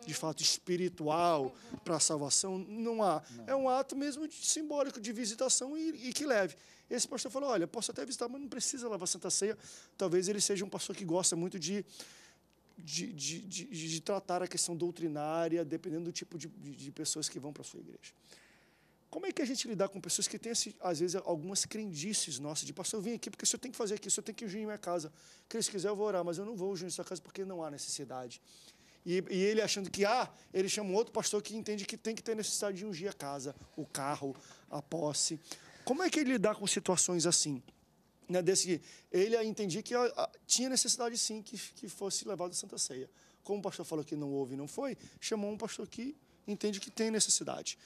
de fato, espiritual para a salvação, não há. Não. É um ato mesmo de, simbólico, de visitação e, e, que leve. Esse pastor falou, olha, posso até visitar, mas não precisa levar Santa Ceia. Talvez ele seja um pastor que gosta muito de de, de, de, de, tratar a questão doutrinária, dependendo do tipo de, de pessoas que vão para a sua igreja. Como é que a gente lidar com pessoas que têm, assim, às vezes, algumas crendices nossas, de pastor, eu vim aqui porque o eu tenho que fazer aqui, o eu tenho que ir em minha casa, que se quiser eu vou orar, mas eu não vou em sua casa porque não há necessidade. E, e, ele achando que, ah, ele chama um outro pastor que entende que tem que ter necessidade de ungir a casa, o carro, a posse. Como é que ele é lidar com situações assim? né, desse, ele entendia que tinha necessidade sim que, que fosse levado à Santa Ceia. Como o pastor falou que não houve e não foi, chamou um pastor que entende que tem necessidade.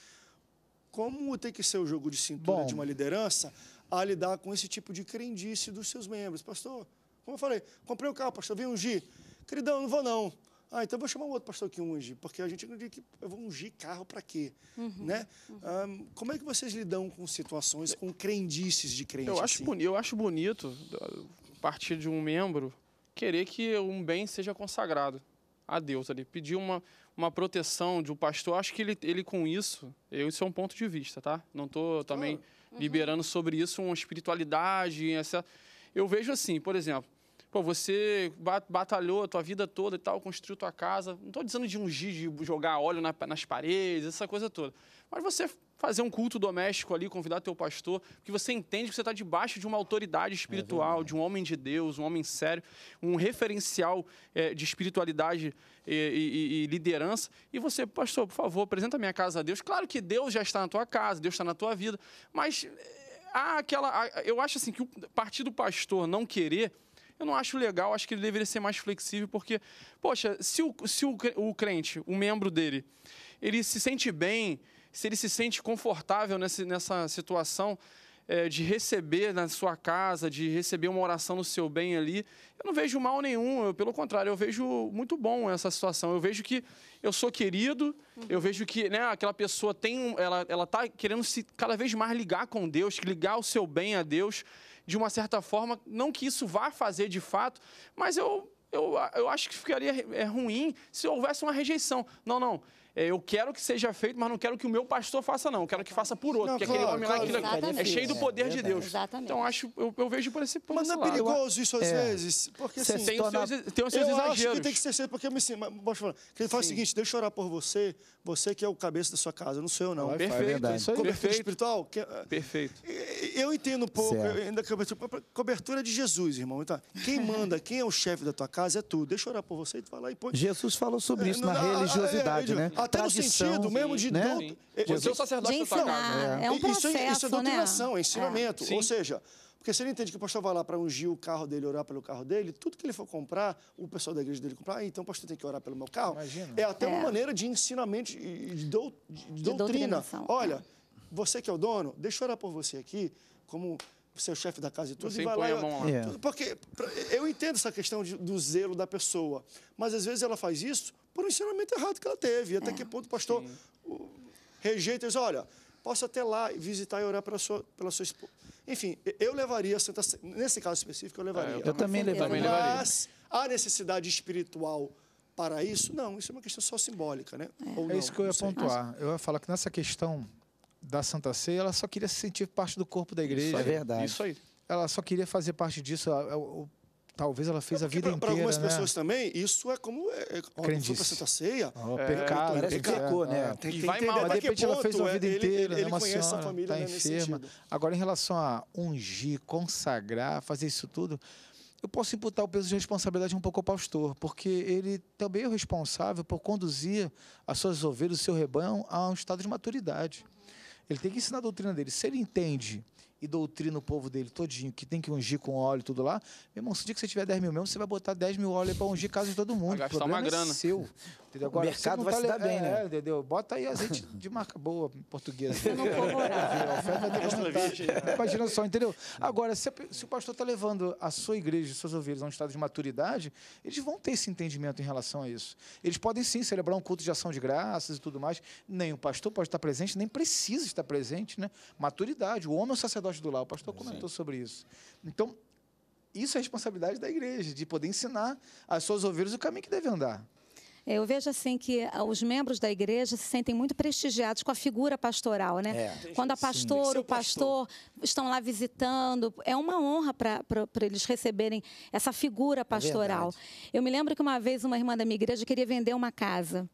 Como tem que ser o jogo de cintura Bom. de uma liderança a lidar com esse tipo de crendice dos seus membros? Pastor, como eu falei, comprei o carro, pastor, vem ungir. Queridão, não vou não. Ah, então vou chamar um outro pastor que unge, porque a gente acredita que eu vou ungir carro para quê? Uhum, né? Uhum. Um, ah, como é que vocês lidam com situações, com crendices de crente? Eu acho, assim? bonito, eu acho bonito, partir de um membro, querer que um bem seja consagrado a Deus ali, pedir uma, uma proteção de um pastor. Acho que ele, ele com isso, eu, isso é um ponto de vista, tá? Não estou também uhum. liberando sobre isso uma espiritualidade. Essa... Eu vejo assim, por exemplo, Pô, você batalhou a tua vida toda e tal, construiu tua casa. Não estou dizendo de ungir, de jogar óleo na, nas paredes, essa coisa toda. Mas você fazer um culto doméstico ali, convidar teu pastor, porque você entende que você está debaixo de uma autoridade espiritual, é de um homem de Deus, um homem sério, um referencial é, de espiritualidade e, e, e, liderança. E você, pastor, por favor, apresenta a minha casa a Deus. Claro que Deus já está na tua casa, Deus está na tua vida, mas é, há aquela. Eu acho assim que partir do pastor não querer eu não acho legal, acho que ele deveria ser mais flexível, porque, poxa, se o, se o, crente, o membro dele, ele se sente bem, se ele se sente confortável nessa, nessa situação, é, de receber na sua casa, de receber uma oração no seu bem ali, eu não vejo mal nenhum, eu, pelo contrário, eu vejo muito bom essa situação. Eu vejo que eu sou querido, uhum. eu vejo que né, aquela pessoa tem, ela está querendo se cada vez mais ligar com Deus, ligar o seu bem a Deus de uma certa forma. Não que isso vá fazer de fato, mas eu, eu, eu acho que ficaria é, ruim se houvesse uma rejeição. Não, não. É, eu quero que seja feito, mas não quero que o meu pastor faça, não. Eu quero que faça por outro. Não, porque claro, aquele homem claro, lá, aquilo, é, é cheio do poder é, de Deus. Exatamente. Então, acho, eu, eu vejo por esse ponto. Mas não é perigoso isso às é. vezes? Porque assim, tem, torna... seus, tem os seus eu exageros. Acho que tem que ser sempre porque assim, mas, posso falar, ele fala o seguinte: deixa eu orar por você, você que é o cabeça da sua casa, não sou eu, não. não perfeito, é isso aí. Cobertura perfeito. espiritual? Que, eh, perfeito. Eu entendo um pouco, ainda cobertura, cobertura de Jesus, irmão. Então, quem manda, quem é o chefe da tua casa é tu. Deixa eu orar por você e tu vai lá e põe. Jesus falou sobre eh, isso na ah, religiosidade, é, né? Até tá no sentido mesmo de... Né? Do, de, de, o sacerdote de ensinar, é. é um processo, Isso, isso é, é né? doutrinação, né? é ensinamento. É. Ou seja... Porque se ele entende que o pastor vai lá para ungir o carro dele, orar pelo carro dele, tudo que ele for comprar, o pessoal da igreja dele comprar, ah, então o pastor tem que orar pelo meu carro. Imagina. É até é. uma maneira de ensinamento, de, de, do, de, de doutrina. Olha, você que é o dono, deixa eu orar por você aqui, como seu chefe da casa e tudo, Você e vai lá, a mão lá. É. Porque eu entendo essa questão de, do zelo da pessoa, mas às vezes ela faz isso por um ensinamento errado que ela teve. E até ah, que ponto o pastor rejeita e diz, olha, posso até lá visitar e orar pela sua, pela sua esposa. Enfim, eu levaria a Santa Nesse caso específico, eu levaria. É, eu, eu também levaria. Mas a necessidade espiritual para isso, não. Isso é uma questão só simbólica, né? É, Ou é não, isso que eu ia pontuar. Eu ia falar que nessa questão da Santa Ceia, ela só queria se sentir parte do corpo da igreja. Isso é verdade. Isso aí. Ela só queria fazer parte disso. talvez ela fez é a vida pra, inteira. Para algumas né? pessoas também, isso é como. É, é Crendice. Para Santa Ceia. Oh, é, pecado, é, pecou, né? É. Tem, e vai mal. Mas de repente ela fez a é, vida inteira, ele, né? uma senhora, a família, né, enferma. Agora, em relação a ungir, consagrar, fazer isso tudo, eu posso imputar o peso de responsabilidade um pouco ao pastor, porque ele também é o responsável por conduzir as suas ovelhas, o seu rebanho, a um estado de maturidade. Ele tem que ensinar a doutrina dele. Se ele entende e doutrina o povo dele todinho, que tem que ungir com óleo e tudo lá, meu irmão, se o dia que você tiver 10 mil mesmo, você vai botar 10 mil óleo para ungir casa de todo mundo. Vai gastar uma é grana. É seu. Entendeu? Agora, o mercado vai tá se dar bem, é, né? É, entendeu? Bota aí azeite de marca boa portuguesa. não Imagina né? tá só, entendeu? Agora, se, a, se o pastor está levando a sua igreja, seus ovelhas a um estado de maturidade, eles vão ter esse entendimento em relação a isso. Eles podem sim celebrar um culto de ação de graças e tudo mais. Nem o pastor pode estar presente, nem precisa estar está presente, né? Maturidade. O homem é o sacerdote do lar. O pastor é, comentou sim. sobre isso. Então, isso é responsabilidade da igreja, de poder ensinar as suas ovelhas o caminho que deve andar. É, eu vejo assim que eh, os membros da igreja se sentem muito prestigiados com a figura pastoral, né? É. Quando a pastora, o pastor, pastor estão lá visitando, é uma honra para eles receberem essa figura é pastoral. É eu me lembro que uma vez uma irmã da minha igreja queria vender uma casa.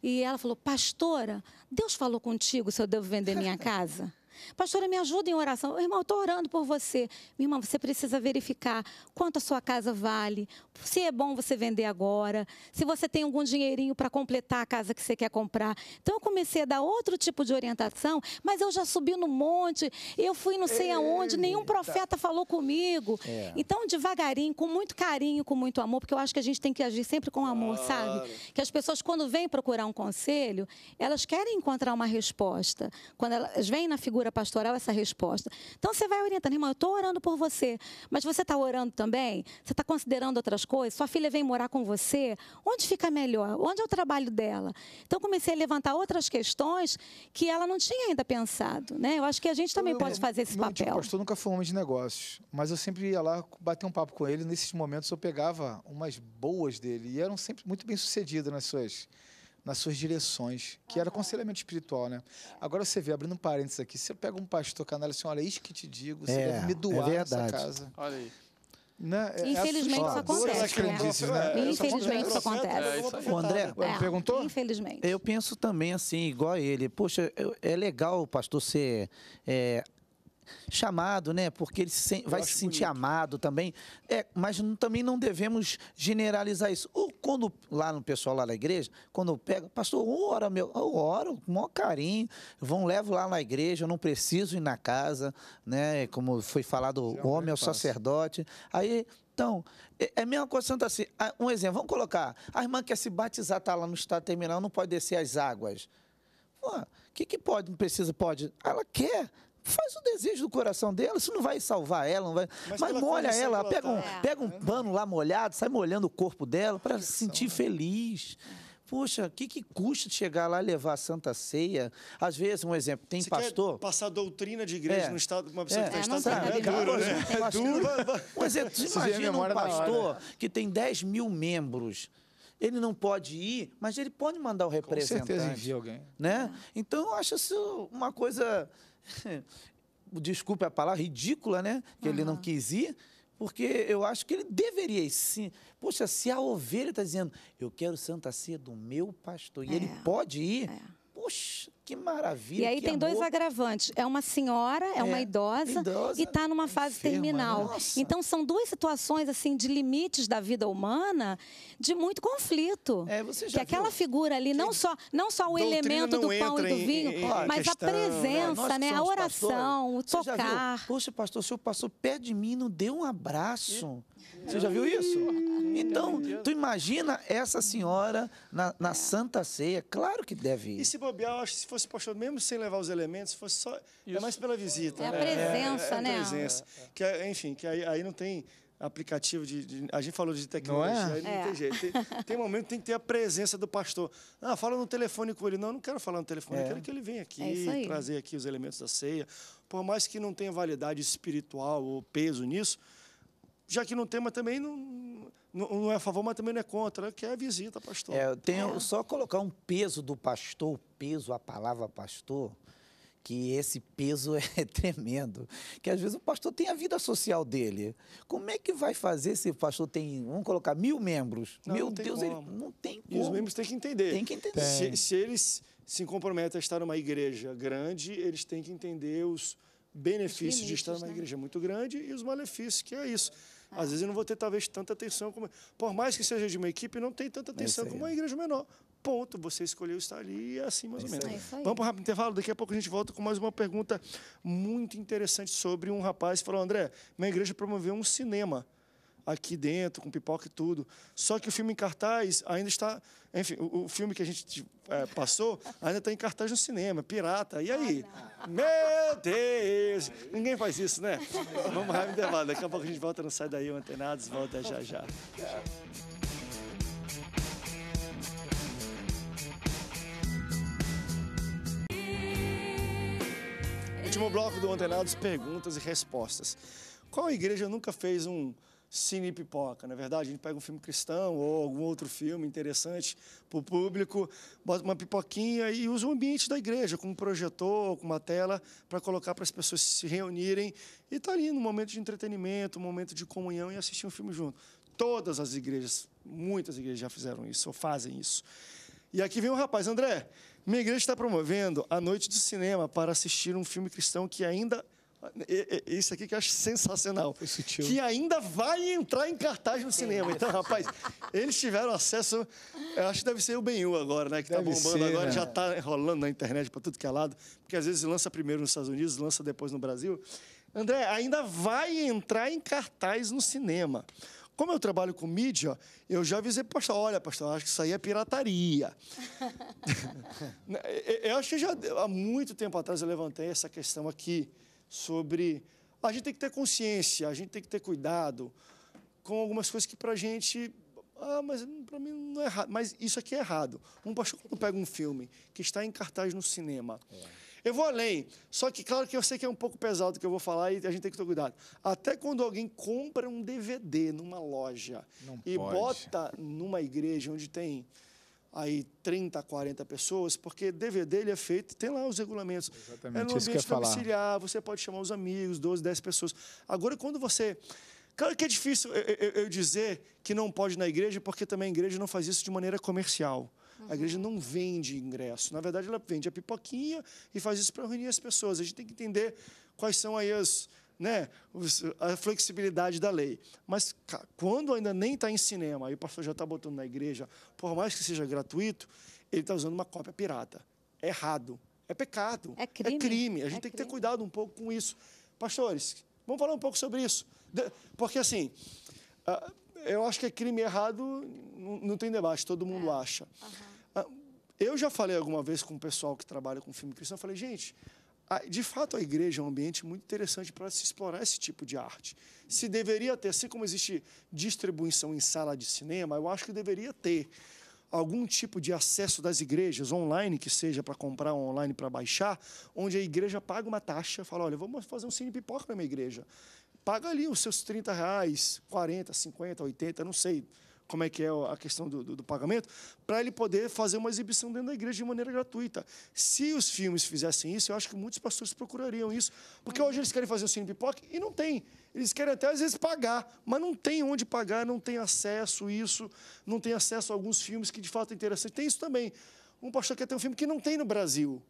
E ela falou: "Pastora, Deus falou contigo se eu devo vender minha casa?" Pastora, me ajuda em oração. Meu irmão, estou orando por você. Minha irmã, você precisa verificar quanto a sua casa vale, se é bom você vender agora, se você tem algum dinheirinho para completar a casa que você quer comprar. Então, eu comecei a dar outro tipo de orientação, mas eu já subi no monte, eu fui não sei aonde, nenhum profeta falou comigo. É. Então, devagarinho, com muito carinho, com muito amor, porque eu acho que a gente tem que agir sempre com amor, ah. sabe? Que as pessoas, quando vêm procurar um conselho, elas querem encontrar uma resposta. Quando elas vêm na figura pastoral essa resposta. Então você vai orientando, irmão, eu estou orando por você, mas você está orando também? Você está considerando outras coisas? Sua filha vem morar com você? Onde fica melhor? Onde é o trabalho dela? Então comecei a levantar outras questões que ela não tinha ainda pensado, né? Eu acho que a gente também eu, pode é, fazer esse meu tipo, papel. Meu pastor nunca foi homem de negócios, mas eu sempre ia lá bater um papo com ele. Nesses momentos eu pegava umas boas dele e eram sempre muito bem sucedidas nas suas nas suas direções, que era aconselhamento espiritual, né? Agora você vê, abrindo um parênteses aqui, você pega um pastor canal assim, olha, é isso que te digo, você é, deve me é doar é nessa casa. Olha aí. Né? É, infelizmente isso acontece. Né? né? Infelizmente isso acontece. Né? O André é, perguntou? Infelizmente. Eu penso também assim, igual a ele. Poxa, é legal o pastor ser é, chamado, né? Porque ele se, vai se sentir bonito. amado também. É, mas também não devemos generalizar isso. Ou quando lá no pessoal lá na igreja, quando pega, pastor, ora meu, eu oro com maior carinho, vão levo lá na igreja, eu não preciso ir na casa, né? Como foi falado, o homem é o é sacerdote. Aí então, é, é a mesma coisa Santa assim, Um exemplo, vamos colocar. A irmã quer se batizar, está lá no estado terminal, não pode descer as águas. O que, que pode, não precisa, pode? Ela quer, faz o desejo do coração dela, isso não vai salvar ela, não vai. Mas, Mas molha ela, pega um, é. pega um pano lá molhado, sai molhando o corpo dela para se sentir né? feliz. Poxa, o que, que custa chegar lá e levar a Santa Ceia? Às vezes, um exemplo, tem Você pastor. passar doutrina de igreja é, no estado, uma pessoa é, que está é, estado é, duro, né? É duro. É, um exemplo, imagina um pastor que tem 10 mil membros ele não pode ir, mas ele pode mandar o representante. Com certeza envia alguém. Né? Então, eu acho isso uma coisa desculpe a palavra, ridícula, né? Que uhum. ele não quis ir, porque eu acho que ele deveria ir sim. Poxa, se a ovelha está dizendo, eu quero Santa Ceia do meu pastor, e é. ele pode ir, é. poxa, que maravilha. E aí tem amor. dois agravantes. É uma senhora, é, é uma idosa, idosa, e está numa fase enferma, terminal. Nossa. Então são duas situações assim de limites da vida humana de muito conflito. É, você já que viu? aquela figura ali, não só, não só o elemento do pão e do vinho, em, em mas questão, a né? presença, né? né? a oração, pastor, o tocar. Poxa, pastor, o senhor passou perto de mim, não deu um abraço. Você já viu isso? Então, tu imagina essa senhora na, na é. Santa Ceia. Claro que deve ir. E se bobear, eu acho que se fosse fosse pastor, mesmo sem levar os elementos, fosse só. Isso. É mais pela visita. É a né? presença, é, é, é né? É a é. presença. Que, enfim, que aí, aí não tem aplicativo de, de, A gente falou de tecnologia, não, é? não é. tem jeito. Tem, tem momento que tem que ter a presença do pastor. Ah, fala no telefone com ele. Não, eu não quero falar no telefone, é. eu quero que ele venha aqui, trazer aqui os elementos da ceia. Por mais que não tenha validade espiritual ou peso nisso, já que não tem, mas também não, não é a favor, mas também não é contra, né? que é a visita, pastor. É, eu tenho é. só colocar um peso do pastor, peso, a palavra pastor, que esse peso é tremendo. Que às vezes o pastor tem a vida social dele. Como é que vai fazer se o pastor tem, vamos colocar, mil membros? Não, Meu não Deus, ele não tem como. E os membros têm que entender. Tem que entender. Tem. Se, se eles se comprometem a estar numa igreja grande, eles têm que entender os benefícios de estar numa né? igreja muito grande e os malefícios, que é isso. Às vezes eu não vou ter talvez tanta atenção como. Por mais que seja de uma equipe, não tem tanta é atenção como uma igreja menor. Ponto. Você escolheu estar ali e é assim mais é ou menos. Vamos para um rápido intervalo. Daqui a pouco a gente volta com mais uma pergunta muito interessante sobre um rapaz que falou: André, minha igreja promoveu um cinema aqui dentro, com pipoca e tudo. Só que o filme em cartaz ainda está. Enfim, o, o filme que a gente é, passou ainda está em cartaz no cinema, pirata. E aí? Meu Deus! Ninguém faz isso, né? Vamos me intervalo. Daqui a pouco a gente volta, não sai daí, o Antenados volta já já. Último bloco do Antenados, perguntas e respostas. Qual igreja nunca fez um cine pipoca, na é verdade? A gente pega um filme cristão ou algum outro filme interessante para o público, bota uma pipoquinha e usa o ambiente da igreja, com um projetor, com uma tela, para colocar para as pessoas se reunirem e estar tá ali num momento de entretenimento, um momento de comunhão e assistir um filme junto. Todas as igrejas, muitas igrejas já fizeram isso ou fazem isso. E aqui vem um rapaz, André, minha igreja está promovendo a noite do cinema para assistir um filme cristão que ainda isso aqui que eu acho sensacional. Foi sutil. Que ainda vai entrar em cartaz no cinema. Então, rapaz, eles tiveram acesso. acho que deve ser o U agora, né? Que tá deve tá bombando ser, agora, né? já tá rolando na internet para tudo que é lado. Porque às vezes lança primeiro nos Estados Unidos, lança depois no Brasil. André, ainda vai entrar em cartaz no cinema. Como eu trabalho com mídia, eu já avisei, pastor, olha, pastor, acho que isso aí é pirataria. Né, eu acho que já há muito tempo atrás eu levantei essa questão aqui sobre. Ah, a gente tem que ter consciência, a gente tem que ter cuidado com algumas coisas que para a gente. Ah, mas para mim não é errado. Mas isso aqui é errado. Um pastor, quando pega um filme que está em cartaz no cinema. É. Eu vou além. Só que, claro que eu sei que é um pouco pesado o que eu vou falar e a gente tem que ter cuidado. Até quando alguém compra um DVD numa loja não e pode. bota numa igreja onde tem aí 30, 40 pessoas, porque DVD ele é feito, tem lá os regulamentos. Exatamente, é no ambiente domiciliar, você pode chamar os amigos, 12, 10 pessoas. Agora, quando você... Claro que é difícil eu, dizer que não pode na igreja, porque também a igreja não faz isso de maneira comercial. A igreja uhum. não vende ingresso. Na verdade, ela vende a pipoquinha e faz isso para reunir as pessoas. A gente tem que entender quais são aí as, né, a flexibilidade da lei. Mas quando ainda nem está em cinema, aí o pastor já está botando na igreja, por mais que seja gratuito, ele está usando uma cópia pirata. É errado. É pecado. É crime. É crime. A gente é tem crime. que ter cuidado um pouco com isso. Pastores, vamos falar um pouco sobre isso. Porque, assim, eu acho que é crime errado, não tem debate, todo mundo é. acha. Uhum. Eu já falei alguma vez com o pessoal que trabalha com filme cristão, eu falei, gente, de fato, a igreja é um ambiente muito interessante para se explorar esse tipo de arte. Se deveria ter, assim como existe distribuição em sala de cinema, eu acho que deveria ter algum tipo de acesso das igrejas, online que seja, para comprar online, para baixar, onde a igreja paga uma taxa, fala, olha, vamos fazer um cine pipoca na minha igreja. Paga ali os seus 30 reais, 40, 50, 80, não sei, como é que é a questão do, do, do pagamento, para ele poder fazer uma exibição dentro da igreja de maneira gratuita. Se os filmes fizessem isso, eu acho que muitos pastores procurariam isso, porque hoje eles querem fazer o cine pipoca e não tem. Eles querem até às vezes pagar, mas não tem onde pagar, não tem acesso a isso, não tem acesso a alguns filmes que de fato é interessante. Tem isso também. Um pastor quer ter um filme que não tem no Brasil.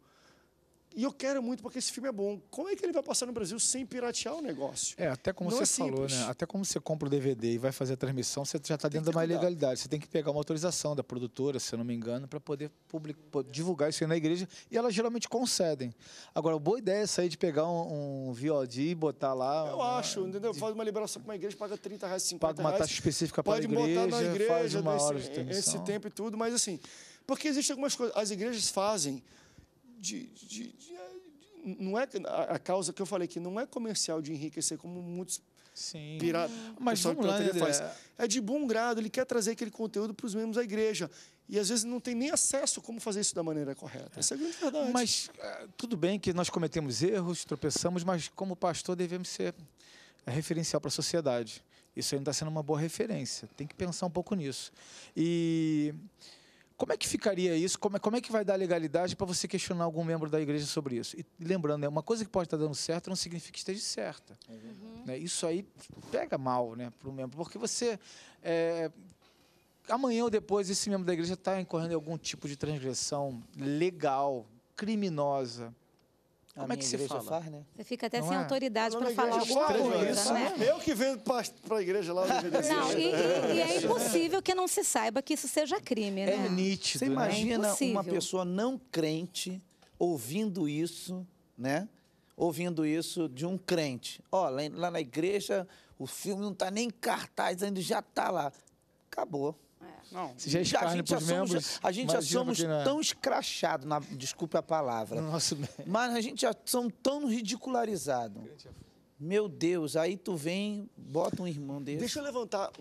E eu quero muito porque esse filme é bom. Como é que ele vai passar no Brasil sem piratear o negócio? É, até como Não você é falou, né? Até como você compra o DVD e vai fazer a transmissão, você já está dentro da ilegalidade. Você tem que pegar uma autorização da produtora, se eu não me engano, para poder public... divulgar isso aí na igreja. E elas geralmente concedem. Agora, boa ideia é sair de pegar um, um VOD e botar lá. Eu uma... acho, entendeu? Faz uma liberação para uma igreja, paga 30 reais, 50 reais. Paga uma taxa específica para a igreja. Pode botar na igreja, faz uma desse, hora esse tempo e tudo, mas assim. Porque existem algumas coisas. As igrejas fazem de, de, de, não é a causa que eu falei que não é comercial de enriquecer como muitos Sim. Pirata, mas vamos lá, faz. É de bom grado, ele quer trazer aquele conteúdo para os membros da igreja. E às vezes não tem nem acesso a como fazer isso da maneira correta. É. Essa é a grande verdade. Mas é, tudo bem que nós cometemos erros, tropeçamos, mas como pastor devemos ser é, referencial para a sociedade. Isso ainda está sendo uma boa referência. Tem que pensar um pouco nisso. E como é que ficaria isso? Como é, como é que vai dar legalidade para você questionar algum membro da igreja sobre isso? E lembrando, né, uma coisa que pode estar tá dando certo não significa que esteja certa. Uhum. Né? Isso aí pega mal né, para o membro, porque você. É, amanhã ou depois, esse membro da igreja está incorrendo em algum tipo de transgressão legal, criminosa, como é que se fala? Faz, né? Você fica até não sem é? autoridade para falar alguma coisa, isso, né? Eu que venho para a igreja lá Não, e, e, e, é impossível que não se saiba que isso seja crime, é né? É nítido. Você né? imagina é uma pessoa não crente ouvindo isso, né? Ouvindo isso de um crente. Olha, lá na igreja o filme não está nem em cartaz ainda, já está lá. Acabou. Não. Já, já, a gente já membros, somos, a gente já somos é. tão escrachados, na, desculpe a palavra. mas a gente já somos tão ridicularizados. Meu Deus, aí tu vem, bota um irmão desse. Deixa eu levantar.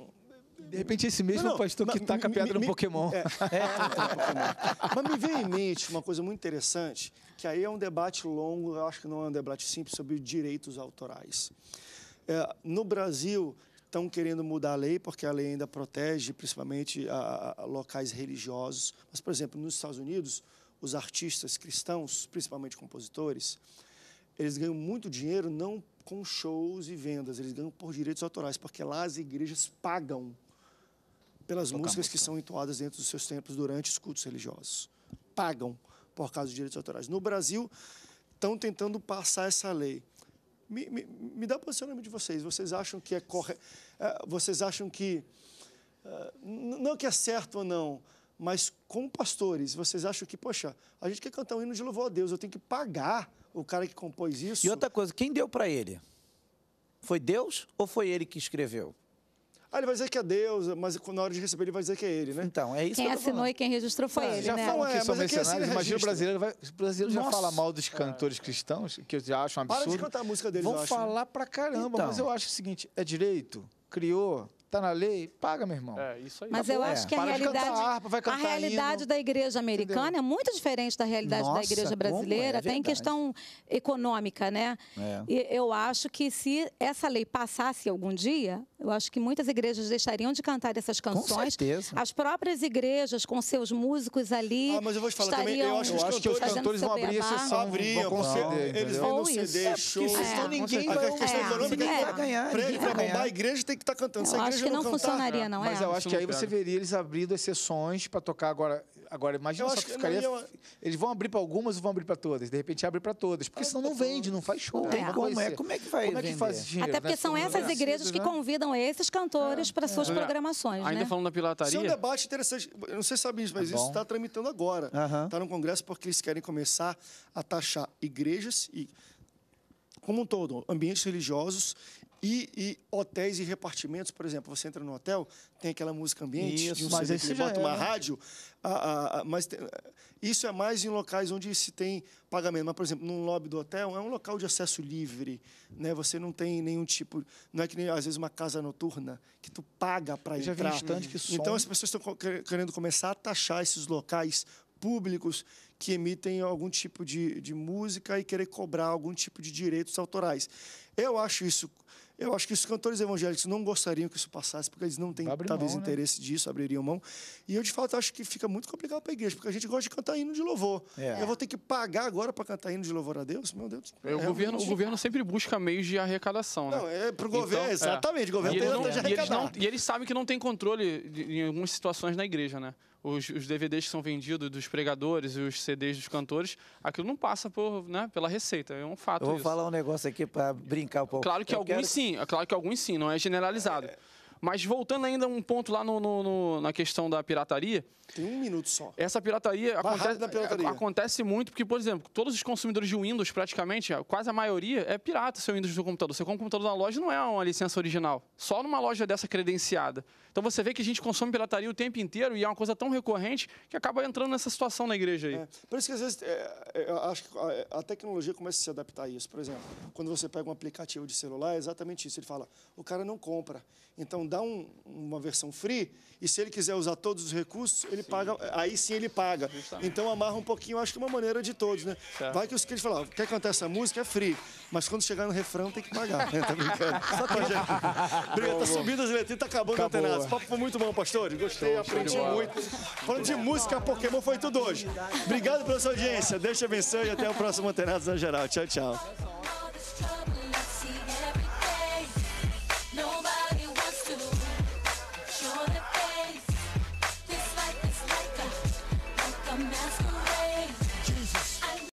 De repente, esse mesmo não, não, pastor que taca pedra no Pokémon. É é, é, é, é, mas me vem em mente uma coisa muito interessante, que aí é um debate longo, eu acho que não é um debate simples, sobre direitos autorais. É, no Brasil, estão querendo mudar a lei, porque a lei ainda protege principalmente a, a locais religiosos. Mas, por exemplo, nos Estados Unidos, os artistas cristãos, principalmente compositores, eles ganham muito dinheiro não com shows e vendas, eles ganham por direitos autorais, porque lá as igrejas pagam pelas músicas música. que são entoadas dentro dos seus templos durante os cultos religiosos. Pagam por causa dos direitos autorais. No Brasil, estão tentando passar essa lei. Me, me, me dá o posicionamento de vocês. Vocês acham que é correto? É, vocês acham que. É, não que é certo ou não, mas como pastores, vocês acham que, poxa, a gente quer cantar um hino de louvor a Deus, eu tenho que pagar o cara que compôs isso? E outra coisa, quem deu para ele? Foi Deus ou foi ele que escreveu? Ah, ele vai dizer que é Deus, mas na hora de receber ele vai dizer que é ele, né? Então, é isso quem que assinou falando. e quem registrou foi ele, já né? Já falam é, é, que são mercenários, é assim, imagina o brasileiro, vai, o brasileiro Nossa. já fala mal dos cantores é. cristãos, que eu já acho um absurdo. Para de cantar a música deles, Vão né? falar pra caramba, então. mas eu acho o seguinte, é direito, criou, Tá na lei, paga, meu irmão. É, isso aí. Mas tá eu é. acho que a realidade. realidade, harpa, a realidade hino, da igreja americana entendeu? é muito diferente da realidade Nossa, da igreja é? brasileira, é? até em questão econômica, né? É. E eu acho que se essa lei passasse algum dia, eu acho que muitas igrejas deixariam de cantar essas canções. Com certeza. As próprias igrejas, com seus músicos ali. Ah, mas eu vou te falar também. Eu acho, eu acho que os cantores vão abrir exceção. Abriam, vão conceder. Eles vão CD, é, show. É, então ninguém vai, a questão econômica é, é vai ganhar. Pra ele, pra bombar, a igreja tem que estar tá cantando. Eu Se a igreja acho que não, não cantar, funcionaria, não é? Mas eu acho que aí você veria eles abrindo exceções para tocar agora Agora, imagina eu só que ficaria. Ia... Eles vão abrir para algumas ou vão abrir para todas? De repente abre para todas. Porque é, senão não vende, não faz show. É. Não como, é, como é que vai? Como é que faz dinheiro? Até né? porque né? são é essas igrejas que né? convidam esses cantores é. para suas programações. Ainda né? falando da pilataria. Isso é um debate interessante. Eu não sei se sabe tá isso, mas isso está tramitando agora. Está no Congresso porque eles querem começar a taxar igrejas e como um todo, ambientes religiosos e, e, hotéis e repartimentos, por exemplo, você entra no hotel, tem aquela música ambiente, isso, um mas CD, bota é, uma né? rádio, a, a, a, mas tem, eh, isso é mais em locais onde se tem pagamento. Mas, por exemplo, num lobby do hotel é um local de acesso livre, né? Você não tem nenhum tipo, não é que nem às vezes uma casa noturna que tu paga para entrar. Já vi instante que som. Então as pessoas estão querendo começar a taxar esses locais públicos que emitem algum tipo de, de música e querer cobrar algum tipo de direitos autorais. Eu acho isso eu acho que os cantores evangélicos não gostariam que isso passasse, porque eles não têm talvez né? interesse disso, abririam mão. E eu, de fato, acho que fica muito complicado para a igreja, porque a gente gosta de cantar hino de louvor. É. Eu vou ter que pagar agora para cantar hino de louvor a Deus? Meu Deus. É, o, governo, o governo sempre busca meios de arrecadação, né? Não, é para o governo, então, é. exatamente. O governo e tem não, de arrecadar. E eles, não, e eles sabem que não tem controle de, em algumas situações na igreja, né? os, os, DVDs que são vendidos dos pregadores e os CDs dos cantores, aquilo não passa por, né, pela receita, é um fato. Eu vou isso. falar um negócio aqui para brincar um pouco. Claro que Eu alguns quero... sim, é claro que alguns sim, não é generalizado. É, é... Mas voltando ainda um ponto lá no, no, no, na questão da pirataria. Tem um minuto só. Essa pirataria, acontece, pirataria. acontece, muito, porque, por exemplo, todos os consumidores de Windows, praticamente, quase a maioria, é pirata seu Windows do computador. Você compra o computador na loja não é uma licença original. Só numa loja dessa credenciada. Então você vê que a gente consome pirataria o tempo inteiro e é uma coisa tão recorrente que acaba entrando nessa situação na igreja aí. É, por isso que às vezes é, é eu acho que é, a, tecnologia começa a se adaptar a isso. Por exemplo, quando você pega um aplicativo de celular, é exatamente isso. Ele fala, o cara não compra. Então dá um, uma versão free e se ele quiser usar todos os recursos, ele sim. paga. Aí sim ele paga. Justamente. Então amarra um pouquinho, acho que é uma maneira de todos, né? Certo. Vai que os clientes falam, ah, quer cantar essa música? É free. Mas quando chegar no refrão tem que pagar. Né? Tá brincando. Só tá, Briga, tá subindo as letrinhas, tá acabando Acabou. a o papo foi muito bom, pastor. Gostei, aprendi muito. Falando de música, Pokémon foi tudo hoje. Obrigado pela sua audiência. Deus te abençoe e até o próximo Antenados na Geral. Tchau, tchau.